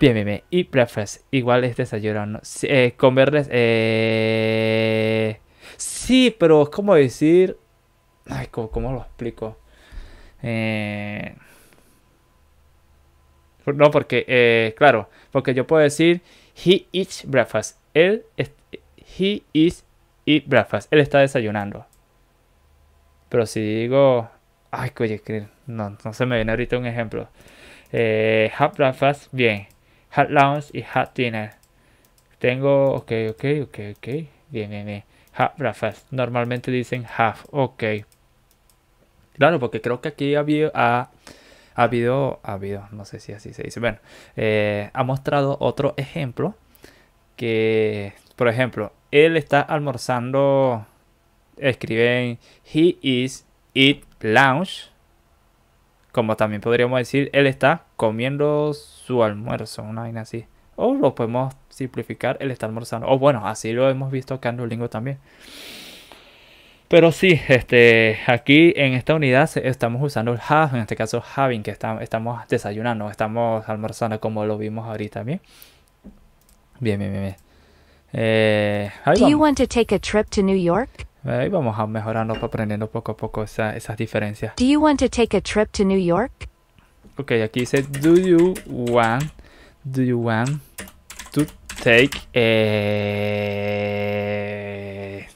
Bien, bien, bien. Y Breakfast. Igual es desayuno. Eh, con eh, Sí, pero es como decir. Ay, ¿cómo, lo explico? Eh, no, porque. claro, porque yo puedo decir. He eats breakfast. Él. He eats breakfast. Él está desayunando. Pero si digo. Ay, oye, no, no se me viene ahorita un ejemplo. Eh, have breakfast. Bien. Hot Lounge y Hot Dinner. Tengo, ok, ok, ok, ok. Bien, bien, bien. Hot Breakfast. Normalmente dicen half, ok. Claro, porque creo que aquí ha habido, ha, habido, ha habido, no sé si así se dice. Bueno, eh, ha mostrado otro ejemplo que, por ejemplo, él está almorzando, escriben, he is, eat, lounge como también podríamos decir, él está comiendo su almuerzo, una vaina así. O lo podemos simplificar, él está almorzando. O bueno, así lo hemos visto acá en Duolingo también. Pero sí, este, aquí en esta unidad estamos usando el have, en este caso having, que estamos desayunando, estamos almorzando como lo vimos ahorita, también Bien, bien, bien. bien. Eh, Do you want to take a trip to New York? Ahí vamos a mejorarnos aprendiendo poco a poco esas diferencias. Do you want to take a trip to New York? Ok, aquí dice Do you want, do you want to take a...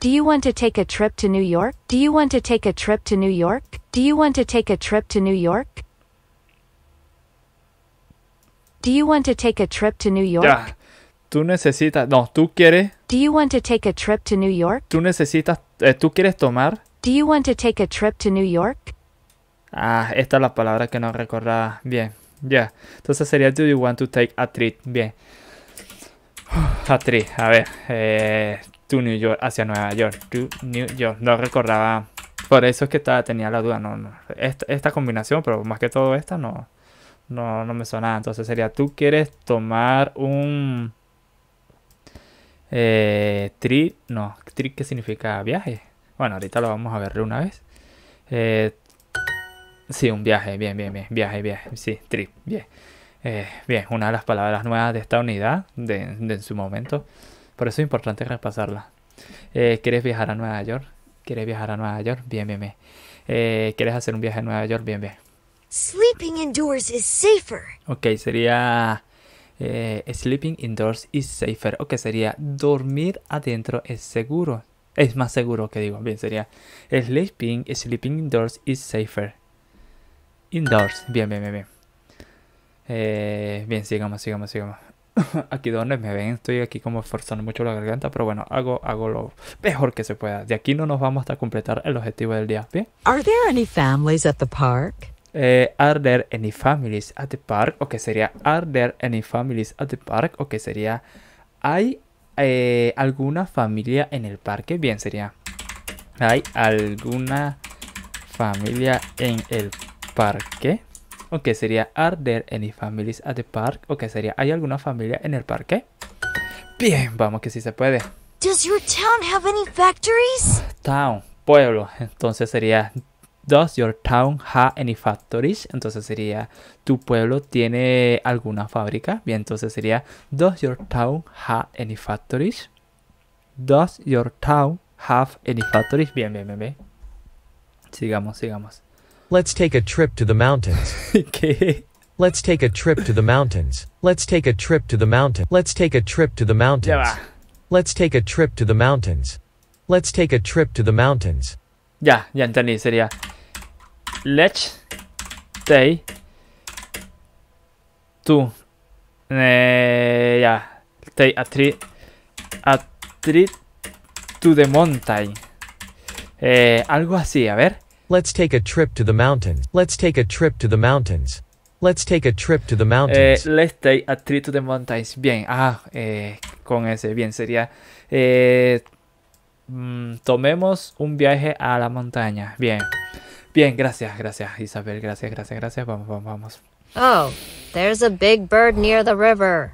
Do you want to take a trip to New York? Do you want to take a trip to New York? Do you want to take a trip to New York? Do you want to take a trip to New York? Ya. Tú necesitas, no, tú quieres Do you want to take a trip to New York? ¿Tú necesitas, eh, tú quieres tomar? Do you want to take a trip to New York? Ah, esta es la palabra que no recordaba. Bien, ya. Entonces sería Do you want to take a trip? Bien. a trip, a ver. Eh, to New York, hacia Nueva York. To New York. No recordaba. Por eso es que estaba, tenía la duda. No, no. Esta, combinación, pero más que todo esta, no, no, no me sonaba. Entonces sería, ¿tú quieres tomar un eh, no, trip que significa viaje. Bueno, ahorita lo vamos a ver una vez. Eh, sí, un viaje, bien, bien, bien, viaje, viaje, sí, trip, bien. Eh, bien, una de las palabras nuevas de esta unidad, de, en su momento. Por eso es importante repasarla. Eh, ¿Quieres viajar a Nueva York? ¿Quieres viajar a Nueva York? Bien, bien, bien. Eh, ¿Quieres hacer un viaje a Nueva York? Bien, bien. Sleeping indoors is safer. Ok, sería eh, sleeping indoors is safer, o que sería dormir adentro es seguro. Es más seguro que digo, bien, sería sleeping, sleeping indoors is safer. Indoors, bien, bien, bien, bien. Eh, bien, sigamos, sigamos, sigamos. aquí donde me ven, estoy aquí como forzando mucho la garganta, pero bueno, hago, hago lo mejor que se pueda. De aquí no nos vamos a completar el objetivo del día, ¿bien? ¿Are there any families at the park? Eh, are there any families at the park? O sería are there any families at the park? O sería hay eh, alguna familia en el parque. Bien, sería hay alguna familia en el parque. O sería are there any families at the park? O sería hay alguna familia en el parque. Bien, vamos que sí se puede. Does your town have any factories? Town, pueblo. Entonces sería Does your town have any factories? Entonces sería, ¿tu pueblo tiene alguna fábrica? Bien, entonces sería, ¿Does your town have any factories? ¿Does your town have any factories? Bien, bien, bien, bien. Sigamos, sigamos. Let's take a trip to the mountains. ¿Qué? Let's take a trip to the mountains. Let's take a trip to the mountain. Let's take a trip to the mountains. Let's take a trip to the mountains. Let's take a trip to the mountains. Ya, ya entendí. Sería let's take eh, ya. Take a trip, A trip to the mountain. Eh, algo así, a ver. Let's take a trip to the mountains. Let's take a trip to the mountains. Let's take a trip to the mountains. Eh, let's take a trip to the mountains. Bien, ah, con ese, bien, sería eh, Mm, tomemos un viaje a la montaña. Bien. Bien, gracias, gracias, Isabel. Gracias, gracias, gracias. Vamos, vamos, vamos. Oh, there's a big bird near the river.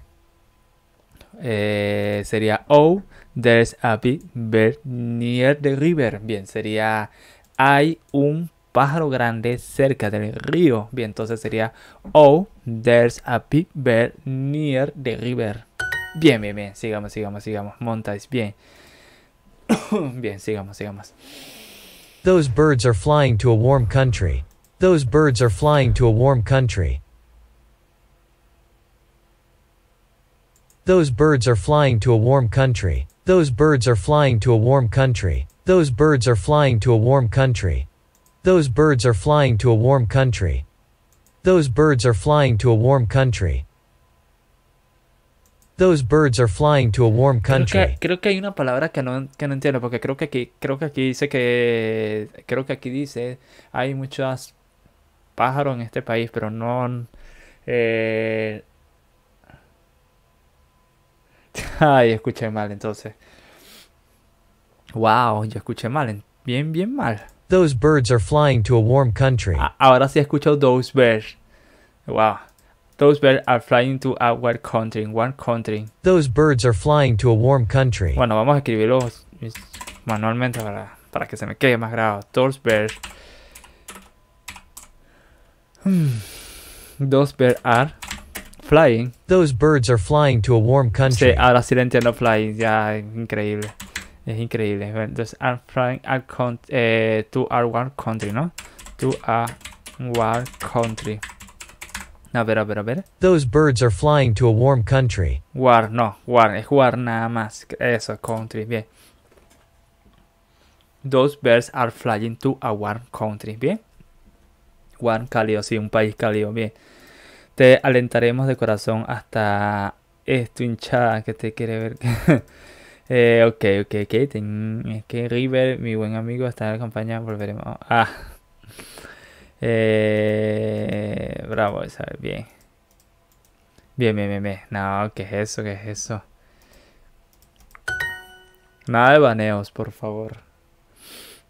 Eh, sería Oh, there's a big bird near the river. Bien, sería Hay un pájaro grande cerca del río. Bien, entonces sería Oh, there's a big bird near the river. Bien, bien, bien. Sigamos, sigamos, sigamos. Montáis, bien. Bien, sigamos, sigamos. Those birds are flying to a warm country. Those birds are flying to a warm country. Those birds are flying to a warm country. Those birds are flying to a warm country. Those birds are flying to a warm country. Those birds are flying to a warm country. Those birds are flying to a warm country. Those birds are flying to a warm country. Creo que, hay una palabra que no, que no, entiendo, porque creo que aquí, creo que aquí dice que. Creo que aquí dice hay muchos pájaros en este país, pero no. Eh... Ay, escuché mal entonces. Wow, yo escuché mal, bien, bien mal. Those birds are flying to a warm country. ahora sí escuchado those birds. Wow. Those birds are flying to a warm country. country. Those birds are flying to a warm country. Bueno, vamos a escribirlo manualmente para, para que se me quede más grabado. Those birds. Hmm, those birds are flying. Those birds are flying to a warm country. ahora sí lo no flying. Ya, increíble. Es increíble. Entonces, are flying eh, to our warm country, ¿no? To a warm country. A ver, a ver, a ver. Those birds are flying to a warm country. War, no, war, es war nada más. Eso, country, bien. Those birds are flying to a warm country, bien. Warm cálido, sí, un país cálido, bien. Te alentaremos de corazón hasta esto hinchada que te quiere ver. Eh, ok, ok, ok. Es que River, mi buen amigo, está en la campaña. Volveremos. Ah. Eh, bravo, Isabel, bien. Bien, bien, bien, bien. No, ¿qué es eso? ¿Qué es eso? Nada de baneos, por favor.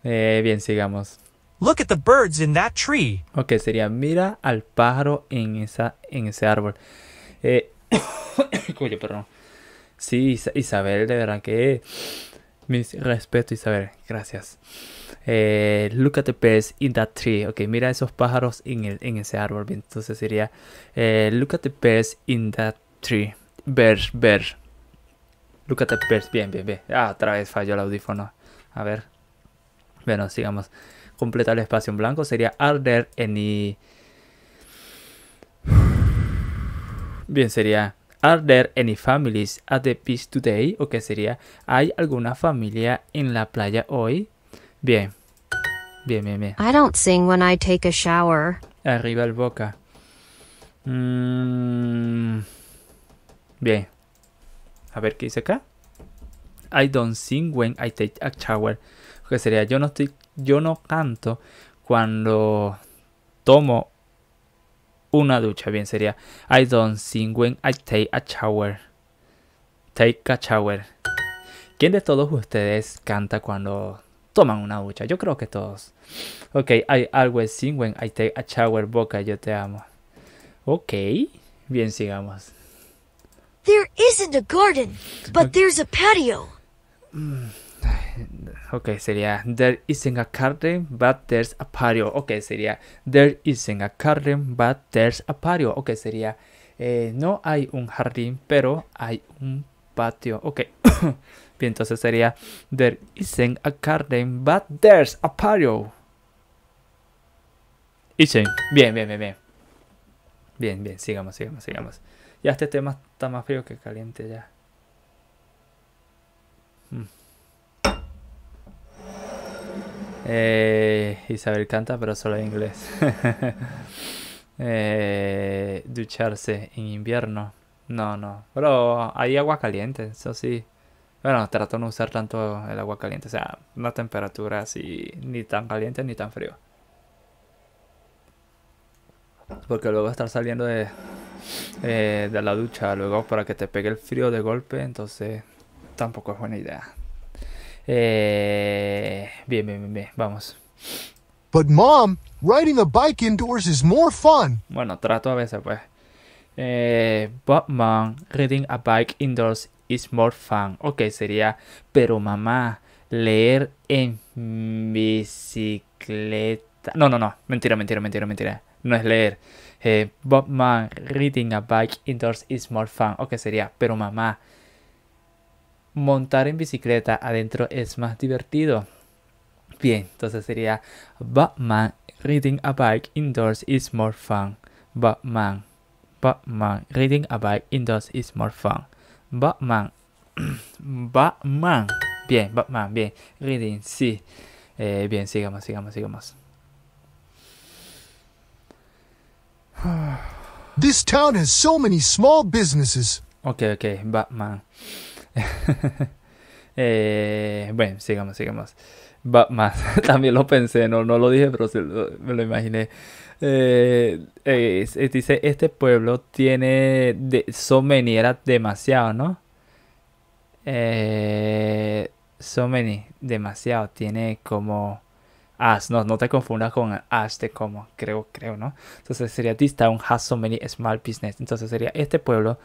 Eh, bien, sigamos. Look at the birds in that tree. Ok, sería mira al pájaro en, esa, en ese árbol. Eh, perdón. Sí, Isabel, de verdad que... Mis respeto, Isabel. Gracias. Eh, look at the birds in that tree. Ok, mira esos pájaros en, ese árbol. entonces sería eh, look at the birds in that tree. Birds, birds. Look at the birds. Bien, bien, bien. Ah, otra vez falló el audífono. A ver. Bueno, sigamos. Completar el espacio en blanco sería are there any... Bien, sería Are there any families at the beach today? O que sería, ¿hay alguna familia en la playa hoy? Bien. Bien, bien, bien. I don't sing when I take a shower. Arriba el boca. Mm. bien. A ver qué dice acá. I don't sing when I take a shower. Que sería yo no estoy, yo no canto cuando tomo una ducha. Bien sería I don't sing when I take a shower. Take a shower. ¿Quién de todos ustedes canta cuando toman una ducha. Yo creo que todos. Ok, I always sing when I take a shower, Boca, yo te amo. Ok, bien, sigamos. There isn't a garden, but there's a patio. Ok, sería There isn't a garden, but there's a patio. Ok, sería There isn't a garden, but there's a patio. okay sería eh, No hay un jardín, pero hay un patio. Ok. Bien, entonces sería There isn't a garden, but there's a patio. Bien, bien, bien, bien. Bien, bien, sigamos, sigamos, sigamos. Ya este tema está más frío que caliente ya. Mm. Eh, Isabel canta, pero solo en inglés. Eh, ducharse en invierno. No, no. Pero hay agua caliente, eso sí. Bueno, trato de no usar tanto el agua caliente, o sea, una temperatura así ni tan caliente ni tan frío. Porque luego estar saliendo de, eh, la ducha, luego para que te pegue el frío de golpe, entonces tampoco es buena idea. Eh, bien, bien, bien, bien, vamos. But mom, riding a bike indoors is more fun. Bueno, trato a veces, pues. Eh, but mom, riding a bike indoors is more fun. Ok, sería, pero mamá, leer en bicicleta. No, no, no, mentira, mentira, mentira, mentira. No es leer. Eh, Batman reading a bike indoors is more fun. Ok, sería, pero mamá, montar en bicicleta adentro es más divertido. Bien, entonces sería Batman reading a bike indoors is more fun. Batman, Batman reading a bike indoors is more fun. Batman. Batman. Bien, Batman, bien. Reading, sí. Eh, bien, sigamos, sigamos, sigamos. This town has so many small businesses. Ok, ok, Batman. eh, bueno, sigamos, sigamos. Batman, también lo pensé, no, no lo dije, pero me lo imaginé. Eh, eh, dice, este pueblo tiene, de, many, era demasiado, ¿no? Eh, so many, demasiado, tiene como as, no, no te confundas con as de como, creo, creo, ¿no? Entonces sería this town has so many small business, entonces sería este pueblo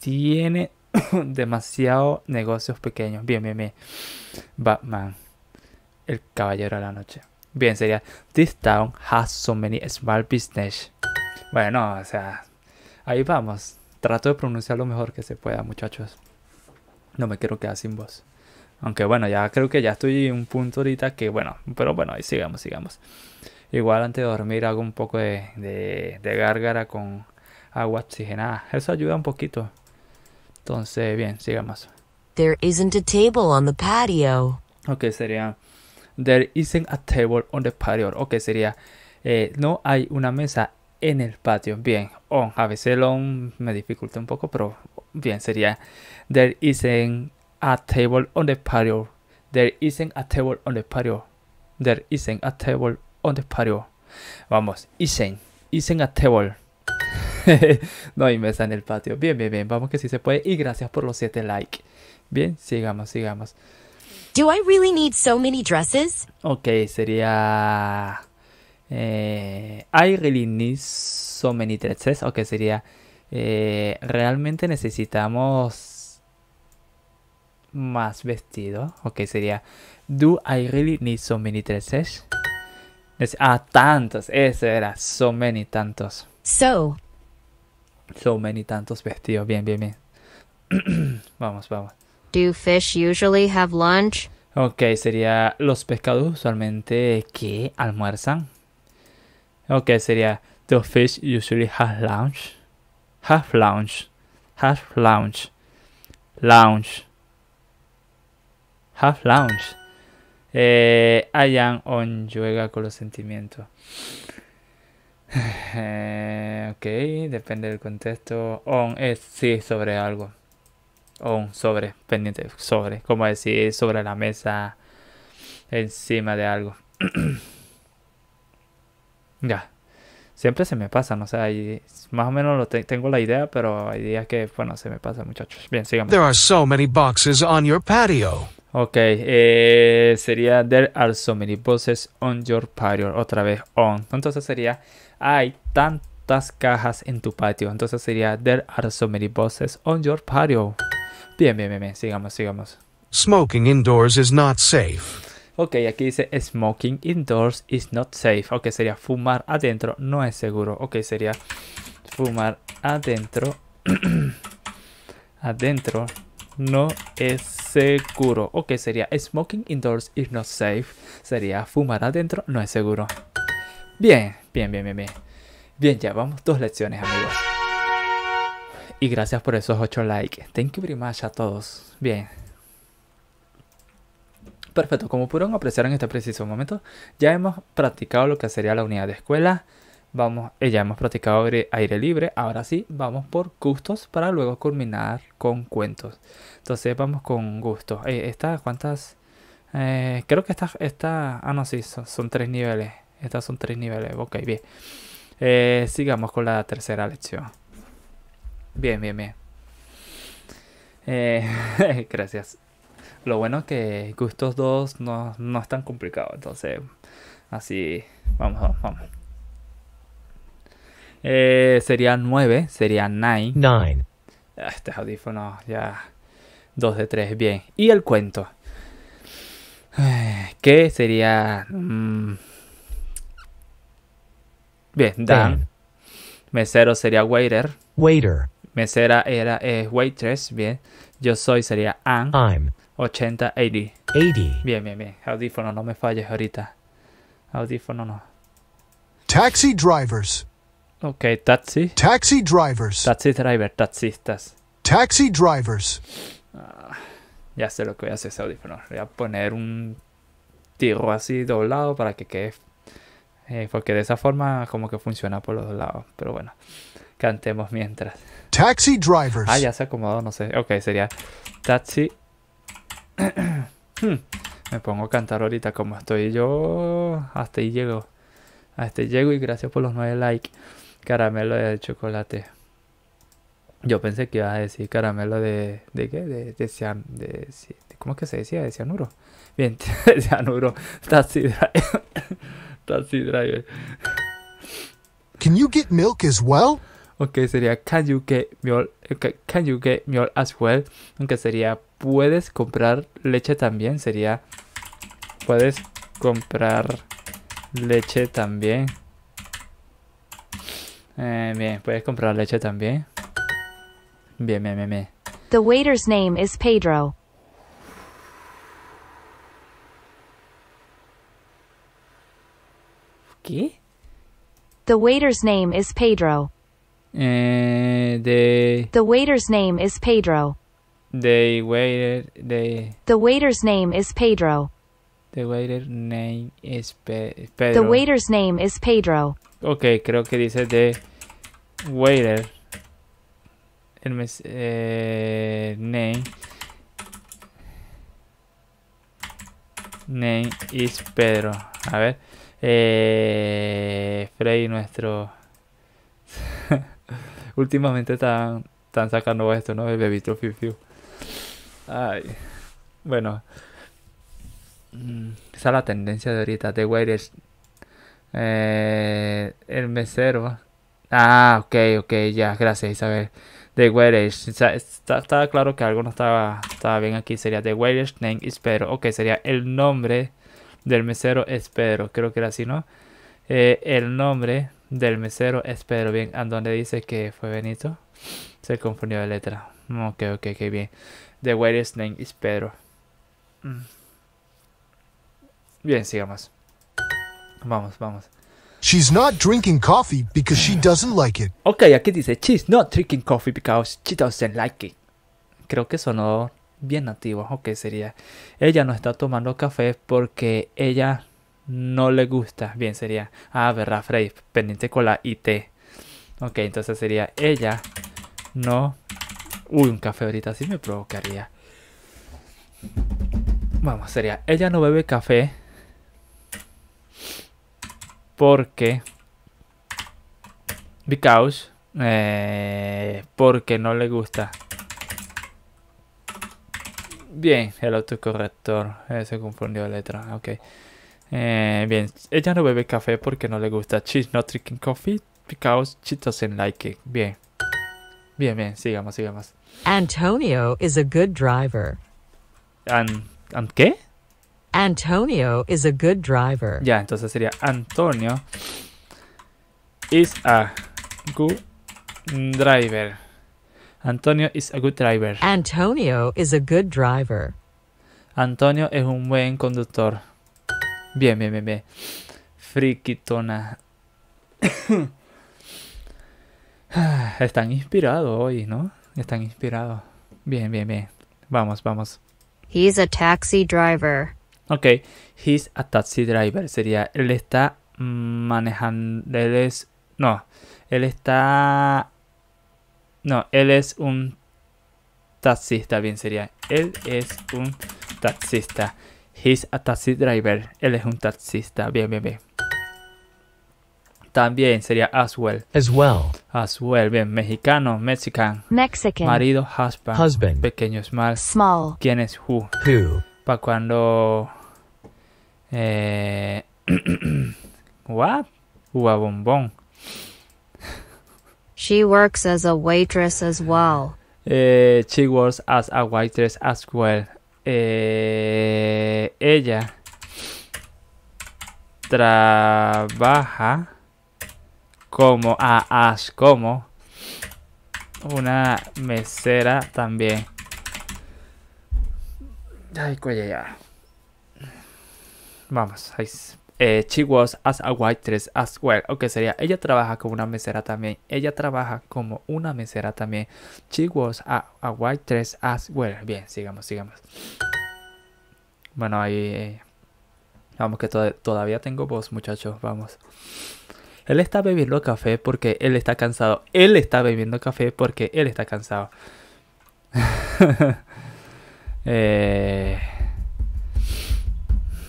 tiene demasiado negocios pequeños, bien, bien, bien, Batman, el caballero de la noche. Bien, sería This town has so many small business. Bueno, o sea, ahí vamos. Trato de pronunciar lo mejor que se pueda, muchachos. No me quiero quedar sin voz. Aunque bueno, ya creo que ya estoy en un punto ahorita que bueno, pero bueno, ahí sigamos, sigamos. Igual antes de dormir hago un poco de, de, gárgara con agua oxigenada. Eso ayuda un poquito. Entonces, bien, sigamos. There isn't a table on the patio. Ok, sería There isn't a table on the patio. Ok, sería eh, no hay una mesa en el patio. Bien, on. Oh, a veces me dificulta un poco, pero bien, sería There isn't a table on the patio. There isn't a table on the patio. There isn't a table on the patio. Vamos, isn't. Isn't a table. no hay mesa en el patio. Bien, bien, bien. Vamos que sí se puede. Y gracias por los 7 likes. Bien, sigamos, sigamos. Do I really need so many dresses? Ok, sería... Eh, I really need so many dresses. Ok, sería... Eh, Realmente necesitamos más vestido? Ok, sería... Do I really need so many dresses? Ah, tantos. Ese era. So many, tantos. So. So many, tantos vestidos. Bien, bien, bien. vamos, vamos. Do fish usually have lunch? Ok, sería los pescados usualmente que almuerzan. Ok, sería Do fish usually have lunch? Have lunch. Have lunch. Lunch. Have lunch. Eh, Ayan on juega con los sentimientos. Eh, ok, depende del contexto. On es sí sobre algo o un sobre pendiente, sobre, como decir, sobre la mesa, encima de algo. ya. Siempre se me pasa, no sé, sea, más o menos lo tengo la idea, pero hay días que, bueno, se me pasa, muchachos. Bien, sigamos. There are so many boxes on your patio. Ok, eh, sería there are so many boxes on your patio. Otra vez on. Entonces sería hay tantas cajas en tu patio. Entonces sería there are so many boxes on your patio. Bien, bien, bien, bien, sigamos, sigamos. Smoking indoors is not safe. Ok, aquí dice smoking indoors is not safe. Ok, sería fumar adentro no es seguro. Ok, sería fumar adentro. adentro no es seguro. Ok, sería smoking indoors is not safe. Sería fumar adentro no es seguro. Bien, bien, bien, bien, bien. Bien, ya vamos dos lecciones, amigos. Y gracias por esos 8 likes. Thank you very much a todos. Bien. Perfecto, como pudieron apreciar en este preciso momento, ya hemos practicado lo que sería la unidad de escuela. Vamos, eh, ya hemos practicado aire, libre. Ahora sí, vamos por gustos para luego culminar con cuentos. Entonces vamos con gustos. Eh, ¿Estás cuántas? Eh, creo que está, esta, ah no, sí, son, tres niveles. Estas son tres niveles, ok, bien. sigamos con la tercera lección. Bien, bien, bien. Eh, gracias. Lo bueno es que gustos dos no, es tan complicado, entonces así vamos, vamos, vamos. Eh, sería 9, sería 9. Ah, este Estos audífonos ya 2 de 3, bien. Y el cuento. Eh, que sería... Mm. bien, Dan. Mesero sería waiter. Waiter. Mesera era es eh, waitress, bien. Yo soy sería Anne. I'm. 80, 80. Bien, bien, bien. Audífono, no me falles ahorita. Audífono no. Taxi drivers. Ok, taxi. Taxi drivers. Taxi driver, taxistas. Taxi drivers. Ah, ya sé lo que voy a hacer ese audífono. Voy a poner un Tiro así doblado para que quede. Eh, porque de esa forma como que funciona por los dos lados. Pero bueno, cantemos mientras. Taxi drivers. Ah, ya se acomodado, no sé. Ok, sería taxi. Hmm. Me pongo a cantar ahorita como estoy yo. Hasta ahí llego. Hasta ahí llego y gracias por los nueve likes. Caramelo de chocolate. Yo pensé que iba a decir caramelo de. ¿De qué? De, de, ¿Cómo es que se decía? De cianuro. Bien, cianuro. Taxi driver. taxi driver. Can you get milk as well? ok, sería can you get milk, as well, aunque sería puedes comprar leche también, sería puedes comprar leche también. Eh, bien, puedes comprar leche también. Bien, bien, bien, bien. The waiter's name is Pedro. ¿Qué? The waiter's name is Pedro. Eh, the waiter's name is Pedro. They waiter The waiter's name is Pedro. The waiter's name is Pedro. The waiter's name is Pedro. Ok, creo que dice the waiter. El mes, eh, name. Name is Pedro. A ver. Eh, Freddy, nuestro. últimamente están, sacando esto, ¿no? El Baby Ay, bueno. Mm, esa es la tendencia de ahorita, The Waiters. Eh, el mesero. Ah, ok, ok, ya, gracias Isabel. The Waiters. Estaba claro que algo no estaba, bien aquí. Sería The Waiters Name Espero. Ok, sería el nombre del mesero Espero. Creo que era así, ¿no? Eh, el nombre del mesero, es Pedro, bien, a dónde dice que fue Benito. Se confundió de letra. Ok, ok, qué bien. The waiter's name is Pedro. Mm. Bien, sigamos. Vamos, vamos. She's not drinking coffee because she doesn't like it. Ok, aquí dice, she's not drinking coffee because she doesn't like it. Creo que sonó bien nativo. Ok, sería, ella no está tomando café porque ella no le gusta. Bien, sería, ah, verá, Frey, pendiente con la IT. Ok, entonces sería ella no... Uy, un café ahorita sí me provocaría. Vamos, sería, ella no bebe café porque... Because... Eh, porque no le gusta. Bien, el autocorrector eh, se confundió la letra. Ok. Eh, bien, ella no bebe café porque no le gusta. She's not drinking coffee because she doesn't like it. Bien. Bien, bien, sigamos, sigamos. Antonio is a good driver. ¿An, qué? Antonio is a good driver. Ya, entonces sería Antonio is a good driver. Antonio is a good driver. Antonio is a good driver. Antonio es un buen conductor. Bien, bien, bien, bien. frikitona Están inspirados hoy, ¿no? Están inspirados. Bien, bien, bien. Vamos, vamos. He's a taxi driver. Ok, he's a taxi driver. Sería, él está manejando, él es, no, él está, no, él es un taxista, bien sería, él es un taxista. He's a taxi driver. Él es un taxista. Bien, bien, bien. También sería as well. As well. As well. Bien, mexicano, mexican. Mexican. Marido, husband. Husband. Pequeño, small. Small. ¿Quién es who? Who. Para cuando... Eh... What? Uva bombón. She works as a waitress as well. Eh, she works as a waitress as well. Eh, ella trabaja como a ah, as como una mesera también. Ay, ya. Vamos, eh, she was as a waitress as well. Ok, sería ella trabaja como una mesera también. Ella trabaja como una mesera también. She was a, white waitress as well. Bien, sigamos, sigamos. Bueno, ahí... Eh, vamos que todavía tengo voz, muchachos. Vamos. Él está bebiendo café porque él está cansado. Él está bebiendo café porque él está cansado. eh...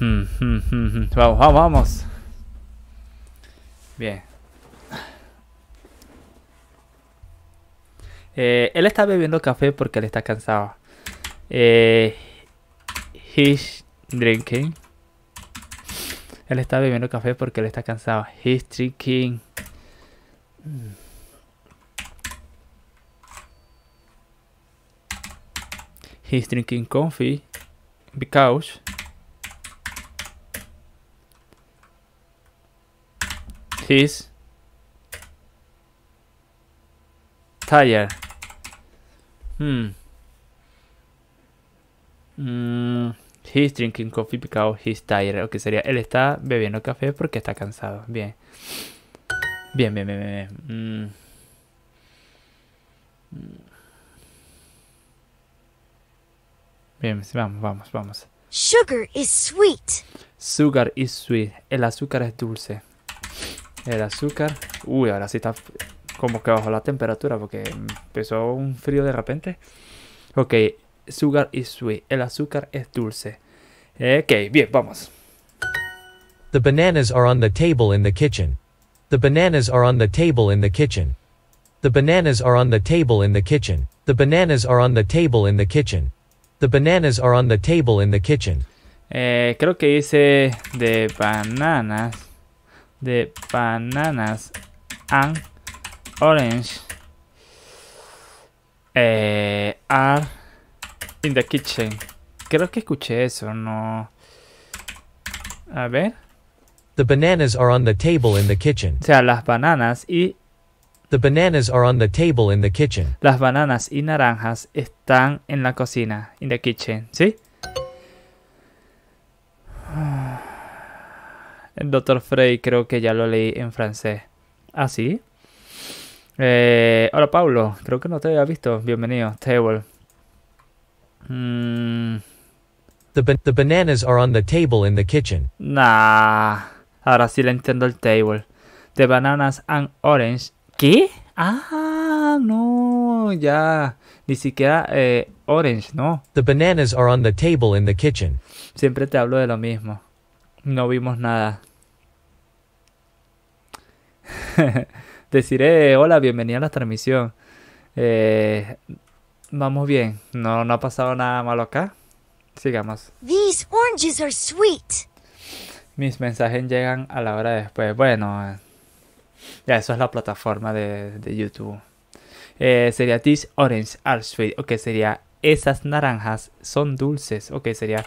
Vamos, vamos, vamos. Bien. Eh, él está bebiendo café porque él está cansado. Eh, he's drinking. Él está bebiendo café porque él está cansado. He's drinking. He's drinking coffee because His tire. Hmm. Mm, he's drinking coffee because he's tired. O que sería, él está bebiendo café porque está cansado. Bien. Bien, bien, bien, bien. Bien, mm. vamos, vamos, vamos. Sugar is sweet. Sugar is sweet. El azúcar es dulce el azúcar. Uy, ahora sí está como que bajo la temperatura porque empezó un frío de repente. Ok, sugar is sweet. El azúcar es dulce. Ok, bien, vamos. The bananas are on the table in the kitchen. The bananas are on the table in the kitchen. The bananas are on the table in the kitchen. The bananas are on the table in the kitchen. The bananas are on the table in the kitchen. Eh, creo que dice de bananas de bananas and orange eh, are in the kitchen. Creo que escuché eso, no. A ver. The bananas are on the table in the kitchen. O sea, las bananas y The bananas are on the table in the kitchen. Las bananas y naranjas están en la cocina, in the kitchen, ¿sí? Ah. El Doctor Frey creo que ya lo leí en francés. ¿Ah, sí? Eh, hola Pablo, creo que no te había visto. Bienvenido, Table. Mm. The, the, bananas are on the table in the kitchen. Nah, ahora sí le entiendo el table. The bananas and orange. ¿Qué? Ah, no, ya. Ni siquiera eh, orange, no. The bananas are on the table in the kitchen. Siempre te hablo de lo mismo no vimos nada. Deciré hola, bienvenida a la transmisión. Eh, vamos bien, no, no ha pasado nada malo acá. Sigamos. These oranges are sweet. Mis mensajes llegan a la hora después. Bueno, ya eso es la plataforma de, YouTube. Eh, sería these oranges are sweet. Ok, sería esas naranjas son dulces. Ok, sería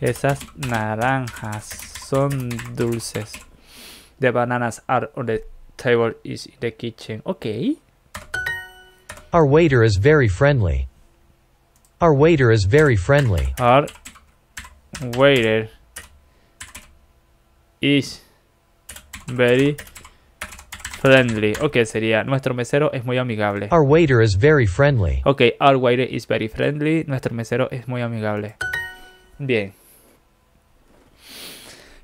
esas naranjas son dulces. The bananas are on the table is in the kitchen. Okay. Our waiter is very friendly. Our waiter is very friendly. Our waiter is very friendly. Okay, sería nuestro mesero es muy amigable. Our waiter is very friendly. Okay, our waiter is very friendly. Nuestro mesero es muy amigable. Bien.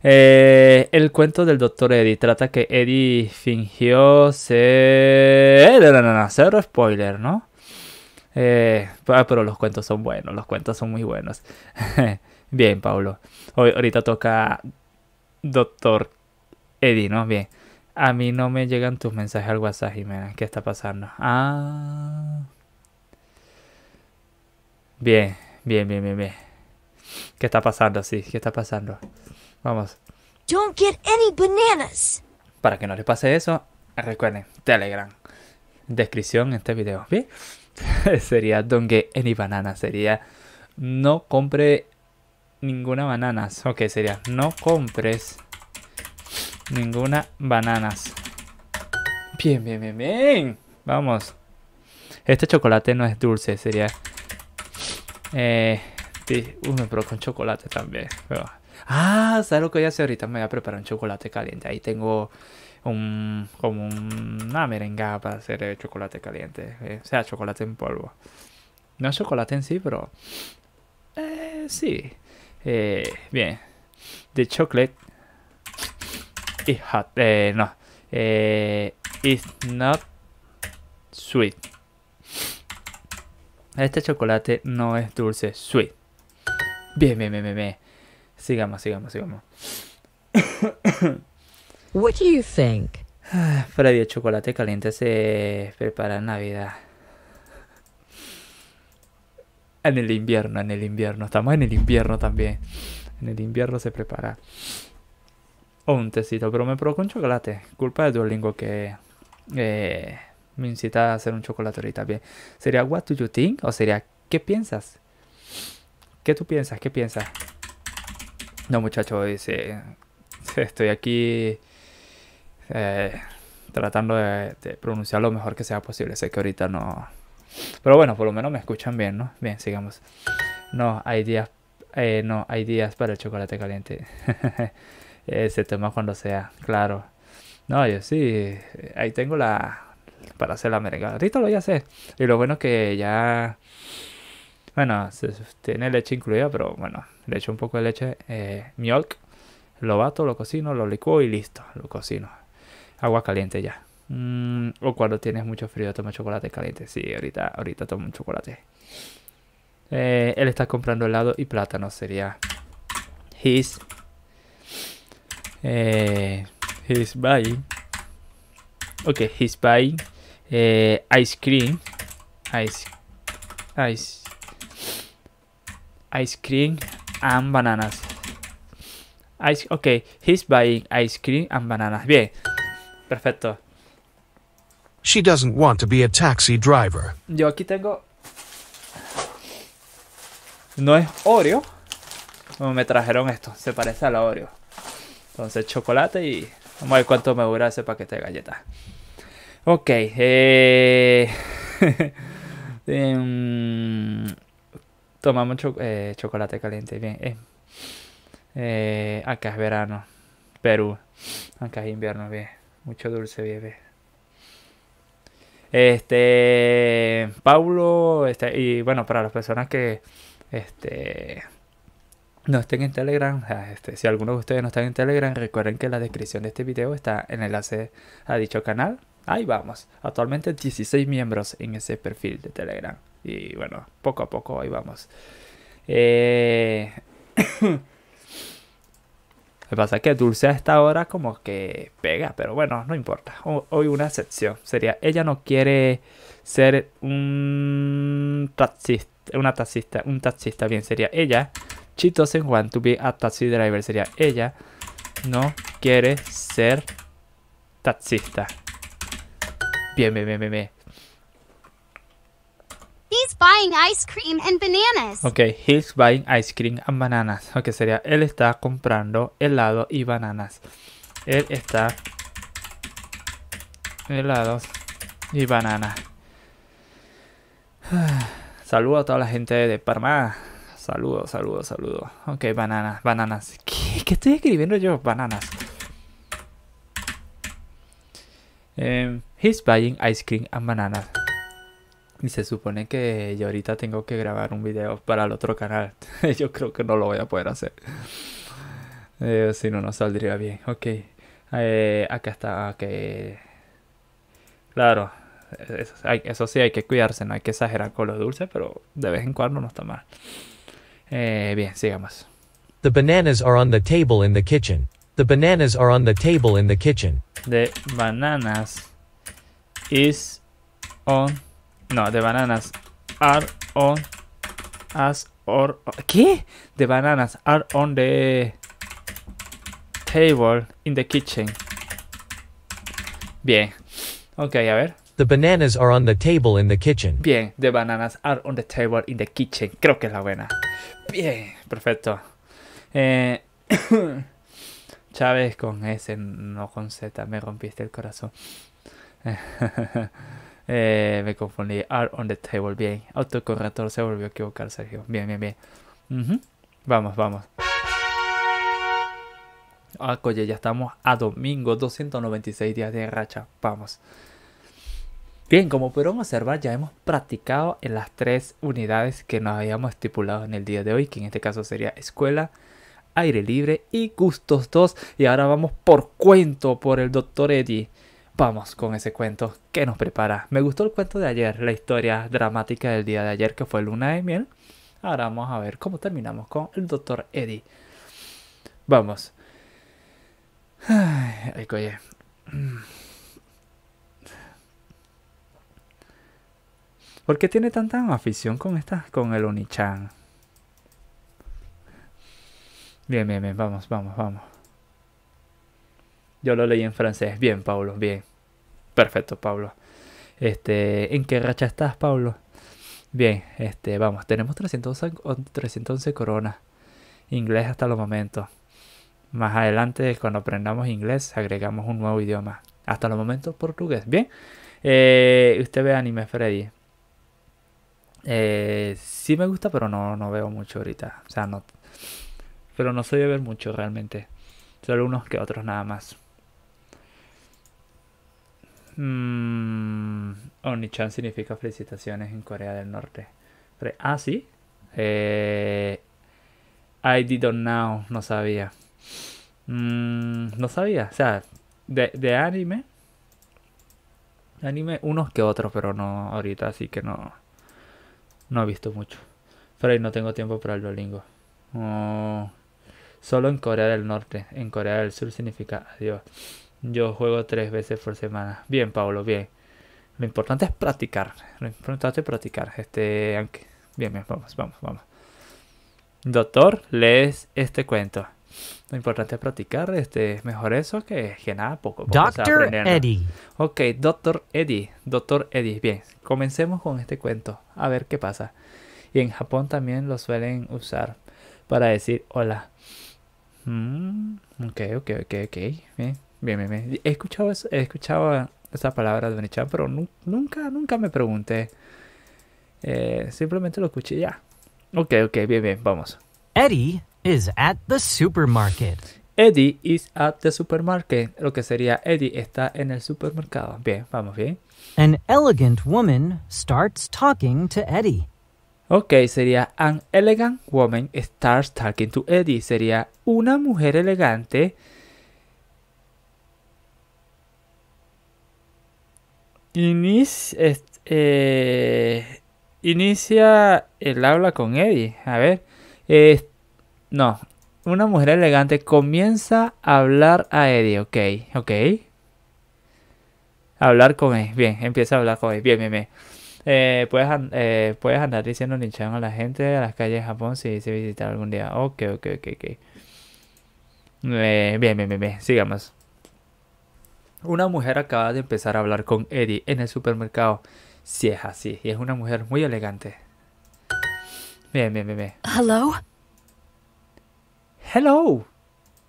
Eh, el cuento del doctor Eddie trata que Eddie fingió ser... Eh, cero spoiler, ¿no? Eh, ah, pero los cuentos son buenos, los cuentos son muy buenos. Bien, Pablo. Hoy, ahorita toca doctor Eddie, ¿no? Bien. A mí no me llegan tus mensajes al WhatsApp, Jimena. ¿Qué está pasando? Ah. Bien, bien, bien, bien, bien. ¿Qué está pasando? Sí, ¿qué está pasando? Vamos. Don't get any bananas. Para que no les pase eso, recuerden, Telegram. Descripción en este video. ¿Bien? sería don't get any bananas. Sería no compre ninguna bananas. Ok, sería no compres ninguna bananas. Bien, bien, bien, bien. Vamos. Este chocolate no es dulce, sería... Eh, uno, pero con chocolate también. Ah, ¿sabes lo que voy a hacer ahorita? Me voy a preparar un chocolate caliente. Ahí tengo un, como una merengada para hacer eh, chocolate caliente. Eh, o sea, chocolate en polvo. No es chocolate en sí, pero... Eh, sí. Eh, bien. The chocolate is hot. Eh, no. Eh, it's not sweet. Este chocolate no es dulce, sweet. Bien, bien, bien, bien, bien. Sigamos, sigamos, sigamos. What do you think? Freddy, el chocolate caliente se prepara en Navidad. En el invierno, en el invierno. Estamos en el invierno también. En el invierno se prepara. O un tecito, pero me provoca un chocolate. Culpa de Duolingo que eh, me incita a hacer un chocolate ahorita. Bien. ¿Sería what do you think? ¿O sería qué piensas? ¿Qué tú piensas? ¿Qué piensas? No, muchachos, dice, estoy aquí eh, tratando de, pronunciar lo mejor que sea posible. Sé que ahorita no... Pero bueno, por lo menos me escuchan bien, ¿no? Bien, sigamos. No, hay días... Eh, no, hay días para el chocolate caliente. se toma cuando sea, claro. No, yo sí, ahí tengo la... para hacer la merengada. Ahorita lo voy a hacer. Y lo bueno es que ya bueno, tiene leche incluida, pero bueno, le echo un poco de leche, eh, milk, lo bato, lo cocino, lo licuo y listo, lo cocino. Agua caliente ya. Mm, o cuando tienes mucho frío, toma chocolate caliente. Sí, ahorita, ahorita tomo un chocolate. Eh, él está comprando helado y plátano, sería his. Eh, his buying. Ok, his buying eh, ice cream. Ice. Ice ice cream and bananas. Ice, ok, he's buying ice cream and bananas. Bien, perfecto. She doesn't want to be a taxi driver. Yo aquí tengo... No es Oreo. me trajeron esto. Se parece a la Oreo. Entonces chocolate y... Vamos a ver cuánto me dura ese paquete de galletas. Ok. Eh... Em, Tomamos eh, chocolate caliente, bien. Eh. Eh, acá es verano, Perú. Acá es invierno, bien. Mucho dulce, bien, Este, Paulo, este, y bueno, para las personas que este, no estén en Telegram, ah, este, si alguno de ustedes no están en Telegram, recuerden que la descripción de este video está en el enlace a dicho canal. Ahí vamos, actualmente 16 miembros en ese perfil de Telegram. Y bueno, poco a poco ahí vamos. Eh... Lo que pasa es que Dulce a esta hora como que pega, pero bueno, no importa. Hoy una excepción sería, ella no quiere ser un taxista, una taxista, un taxista, bien, sería ella. chito en want to be a taxi driver, sería ella no quiere ser taxista. Bien, bien, bien, bien, bien. He's buying ice cream and bananas. Ok, he's buying ice cream and bananas. Ok, sería él está comprando helado y bananas. Él está helados y bananas. Saludos a toda la gente de Parma. Saludos, saludos, saludos. Ok, bananas, bananas. ¿Qué, estoy escribiendo yo? Bananas. Em, he's buying ice cream and bananas. Y se supone que yo ahorita tengo que grabar un video para el otro canal. yo creo que no lo voy a poder hacer. Eh, si no, no saldría bien. Ok. Eh, acá está. Ok. Claro. Eh, eso, eso, sí, hay que cuidarse. No hay que exagerar con lo dulce pero de vez en cuando no está mal. bien, sigamos. The bananas are on the table in the kitchen. The bananas are on the table in the kitchen. The bananas is on no, the bananas are on as or... ¿Qué? The bananas are on the table in the kitchen. Bien. Ok, a ver. The bananas are on the table in the kitchen. Bien, the bananas are on the table in the kitchen. Creo que es la buena. Bien, perfecto. Eh, Chávez con S, no con Z, me rompiste el corazón. Eh, me confundí. Art on the table. Bien. Autocorrector se volvió a equivocar, Sergio. Bien, bien, bien. Vamos, vamos. Ah, ya estamos a domingo, 296 días de racha. Vamos. Bien, como pudieron observar, ya hemos practicado en las tres unidades que nos habíamos estipulado en el día de hoy, que en este caso sería escuela, aire libre y gustos 2. Y ahora vamos por cuento por el doctor Eddie vamos con ese cuento que nos prepara. Me gustó el cuento de ayer, la historia dramática del día de ayer que fue Luna de Miel. Ahora vamos a ver cómo terminamos con el doctor Eddie. Vamos. Ay, coye. Mm. ¿Por qué tiene tanta afición con esta, con el unichan? Bien, bien, bien, vamos, vamos, vamos. Yo lo leí en francés. Bien, Pablo, bien. Perfecto, Pablo. Este, ¿En qué racha estás, Pablo? Bien, este, vamos, tenemos 311, coronas. Inglés hasta los momentos. Más adelante, cuando aprendamos inglés, agregamos un nuevo idioma. Hasta el momento, portugués. Bien, eh, usted ve anime, Freddy. Eh, sí me gusta, pero no, no veo mucho ahorita. O sea, no. Pero no soy de ver mucho realmente. Solo unos que otros nada más. Mm, Onichan significa felicitaciones en Corea del Norte. ah, sí. Eh, I didn't know, no sabía. Mm, no sabía, o sea, de, anime. Anime unos que otros, pero no ahorita, así que no. No he visto mucho. Pero no tengo tiempo para el Duolingo. Oh, solo en Corea del Norte. En Corea del Sur significa adiós. Yo juego tres veces por semana. Bien, Pablo, bien. Lo importante es practicar. Lo importante es practicar. Este, Bien, bien, vamos, vamos, vamos. Doctor, lees este cuento. Lo importante es practicar, este, mejor eso que, que nada, poco. Doctor Eddie. Ok, Doctor Eddie, Doctor Eddie. Bien, comencemos con este cuento, a ver qué pasa. Y en Japón también lo suelen usar para decir hola. Mm, ok, ok, ok, ok, bien. Bien, bien, bien. He escuchado, he escuchado de pero nunca, nunca me pregunté. Eh, simplemente lo escuché ya. Ok, ok, bien, bien, vamos. Eddie is at the supermarket. Eddie is at the supermarket. Lo que sería Eddie está en el supermercado. Bien, vamos bien. An elegant woman starts talking to Eddie. Ok, sería an elegant woman starts talking to Eddie. Sería una mujer elegante Inicia, eh, inicia el habla con Eddie. A ver. no. Una mujer elegante comienza a hablar a Eddie. Ok, ok. Hablar con él. Bien, empieza a hablar con él. Bien, bien, bien. Eh, puedes, eh, puedes andar diciendo linchando a la gente a las calles de Japón si se visitar algún día. Ok, ok, ok, ok. bien, bien, bien. Sigamos. Una mujer acaba de empezar a hablar con Eddie en el supermercado. Si es así, es una mujer muy elegante. Bien, bien, bien, Hello. Hello.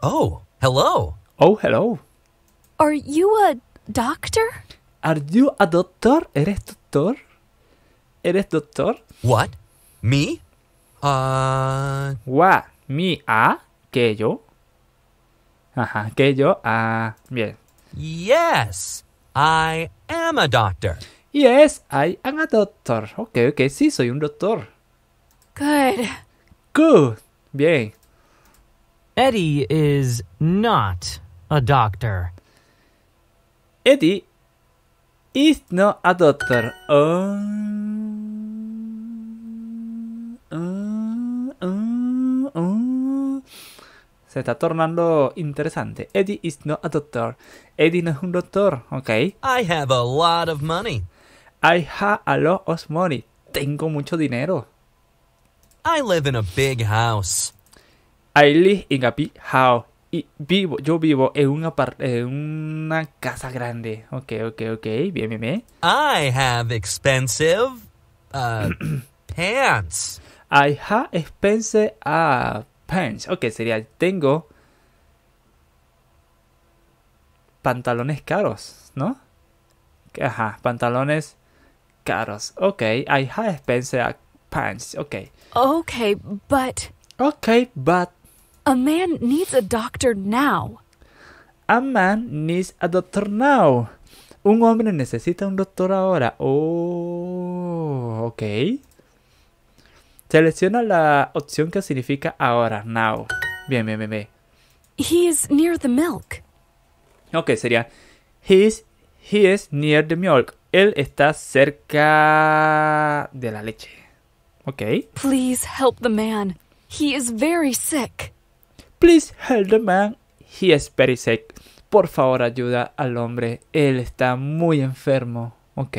Oh, hello. Oh, hello. Are you a doctor? Are you a doctor? ¿Eres doctor? ¿Eres doctor? What? Me? Uh... What? Me, Ah. que yo. Ajá, que yo, Ah. Bien. Yes, I am a doctor. Yes, I am a doctor. Ok, ok, sí, soy un doctor. Good. Good. Bien. Eddie is not a doctor. Eddie is not a doctor. Oh. se está tornando interesante. Eddie is not a doctor. Eddie no es un doctor, ¿ok? I have a lot of money. I have a lot of money. Tengo mucho dinero. I live in a big house. I live in a big house. yo vivo en una, casa grande. Ok, ok, ok. Bien, bien, bien. I have expensive uh, pants. I have expensive uh, pants. Ok, sería tengo pantalones caros, ¿no? Ajá, pantalones caros. Ok, I have expensive pants. Ok. Okay, but. Okay, but. A man needs a doctor now. A man needs a doctor now. Un hombre necesita un doctor ahora. Oh, ok. Selecciona la opción que significa ahora, now. Bien, bien, bien, bien. He is near the milk. Ok, sería he is, he is near the milk. Él está cerca de la leche. Ok. Please help the man. He is very sick. Please help the man. He is very sick. Por favor, ayuda al hombre. Él está muy enfermo. Ok.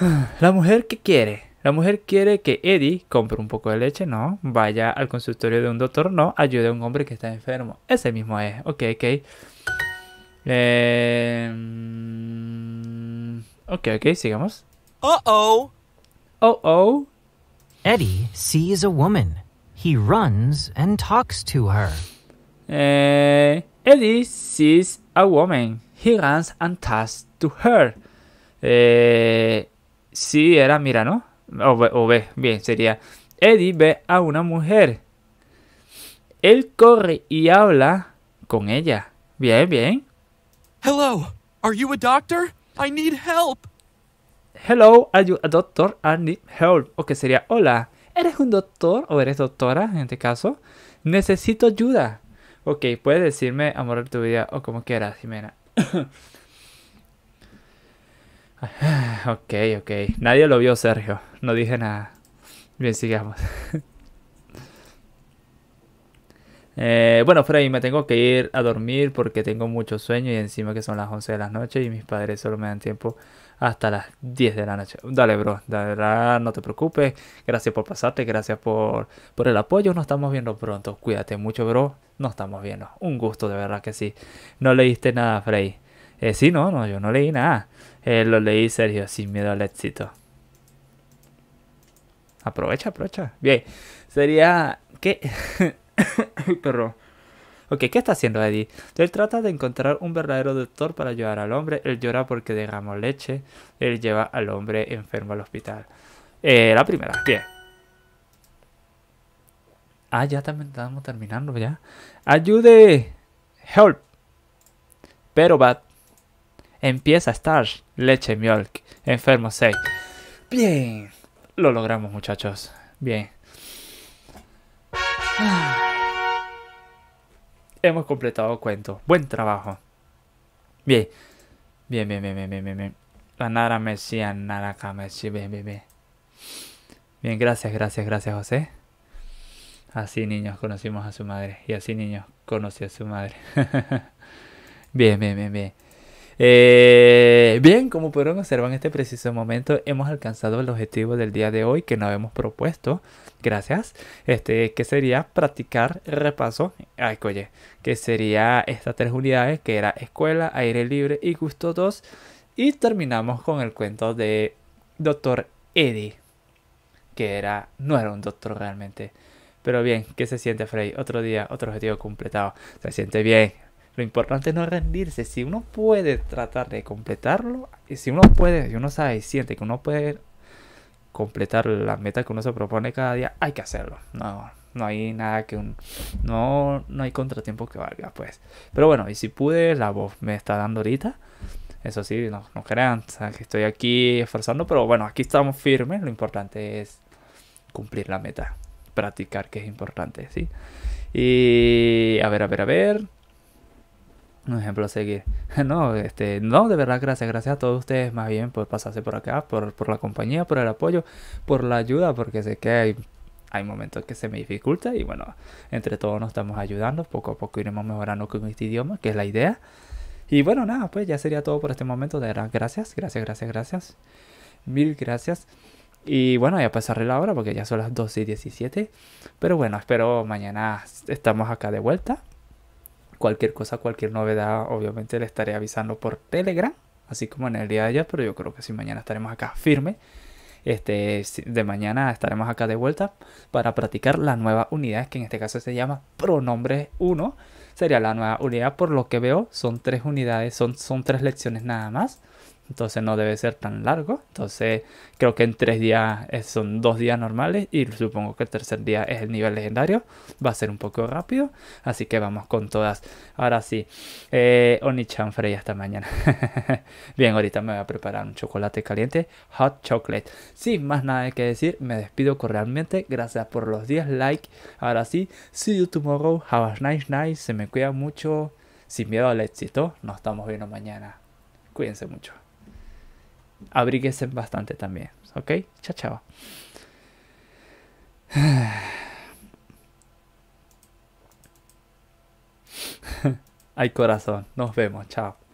La mujer que quiere. La mujer quiere que Eddie compre un poco de leche, no. Vaya al consultorio de un doctor, no. Ayude a un hombre que está enfermo. Ese mismo es. Ok, ok. Eh... Ok, ok, sigamos. Oh, oh. Oh, oh. Eddie sees a woman. He runs and talks to her. Eh, Eddie sees a woman. He runs and talks to her. Eh, Sí, era mira, ¿no? O ve, bien, sería. Eddie ve a una mujer. Él corre y habla con ella. Bien, bien. Hello, are you a doctor? I need help. Hello, are you a doctor? I need help. O que sería, hola, ¿eres un doctor o eres doctora en este caso? Necesito ayuda. Ok, puedes decirme amor de tu vida o como quieras, Jimena. Ok, ok. Nadie lo vio, Sergio. No dije nada. Bien, sigamos. Eh, bueno, Frey, me tengo que ir a dormir porque tengo mucho sueño y encima que son las 11 de la noche y mis padres solo me dan tiempo hasta las 10 de la noche. Dale, bro, de verdad, no te preocupes. Gracias por pasarte, gracias por, por el apoyo. Nos estamos viendo pronto. Cuídate mucho, bro. Nos estamos viendo. Un gusto, de verdad que sí. No leíste nada, Frey. Eh, sí, no, no, yo no leí nada. Eh, lo leí, Sergio, sin miedo al éxito. Aprovecha, aprovecha. Bien, sería... ¿Qué? Perro. Ok, ¿qué está haciendo Eddie? Él trata de encontrar un verdadero doctor para ayudar al hombre. Él llora porque dejamos leche. Él lleva al hombre enfermo al hospital. Eh, la primera, bien. Ah, ya también estamos terminando ya. Ayude. Help. Pero Bat. Empieza, a estar... Leche miolk, Enfermo 6. Bien. Lo logramos, muchachos. Bien. Hemos completado el cuento. Buen trabajo. Bien. Bien, bien, bien, bien, bien, bien. La Nara Mesía, nara Mesía. Bien, bien, bien. Bien, gracias, gracias, gracias, José. Así niños conocimos a su madre. Y así niños conoció a su madre. bien, bien, bien, bien. Eh, bien, como pudieron observar en este preciso momento, hemos alcanzado el objetivo del día de hoy que nos habíamos propuesto. Gracias. Este, que sería practicar repaso. Ay, coye. que sería estas tres unidades, que era escuela, aire libre y gusto 2. Y terminamos con el cuento de Doctor Eddie, que era, no era un doctor realmente. Pero bien, ¿qué se siente Frey? Otro día, otro objetivo completado. Se siente bien. Lo importante no rendirse. Si uno puede tratar de completarlo, y si uno puede, si uno sabe y siente que uno puede completar la meta que uno se propone cada día, hay que hacerlo. No, no hay nada que un no no hay contratiempo que valga pues pero bueno y si pude la voz me está dando ahorita eso sí no, no crean que estoy aquí esforzando pero bueno aquí estamos firmes lo importante es cumplir la meta practicar que es importante sí y a ver a ver a ver un ejemplo seguir. No, este, no, de verdad, gracias, gracias a todos ustedes más bien por pasarse por acá, por, la compañía, por el apoyo, por la ayuda, porque sé que hay, hay momentos que se me dificulta y bueno, entre todos nos estamos ayudando, poco a poco iremos mejorando con este idioma, que es la idea. Y bueno, nada, pues ya sería todo por este momento, de verdad, gracias, gracias, gracias, gracias, mil gracias. Y bueno, ya pasaré la hora porque ya son las 12 y 17. Pero bueno, espero mañana estamos acá de vuelta. Cualquier cosa, cualquier novedad, obviamente le estaré avisando por Telegram, así como en el día de ayer, pero yo creo que si mañana estaremos acá firme. Este, de mañana estaremos acá de vuelta para practicar la nueva unidad, que en este caso se llama Pronombre 1. Sería la nueva unidad, por lo que veo, son tres unidades, son, son tres lecciones nada más entonces no debe ser tan largo. Entonces creo que en tres días son dos días normales y supongo que el tercer día es el nivel legendario. Va a ser un poco rápido, así que vamos con todas. Ahora sí, eh, Onichan Frey hasta mañana. Bien, ahorita me voy a preparar un chocolate caliente, hot chocolate. Sin más nada que decir, me despido cordialmente. Gracias por los 10 likes. Ahora sí, see you tomorrow. Have a nice night. Se me cuida mucho. Sin miedo al éxito. Nos estamos viendo mañana. Cuídense mucho abríguese bastante también. ¿Ok? Chao, chao. Hay corazón. Nos vemos. Chao.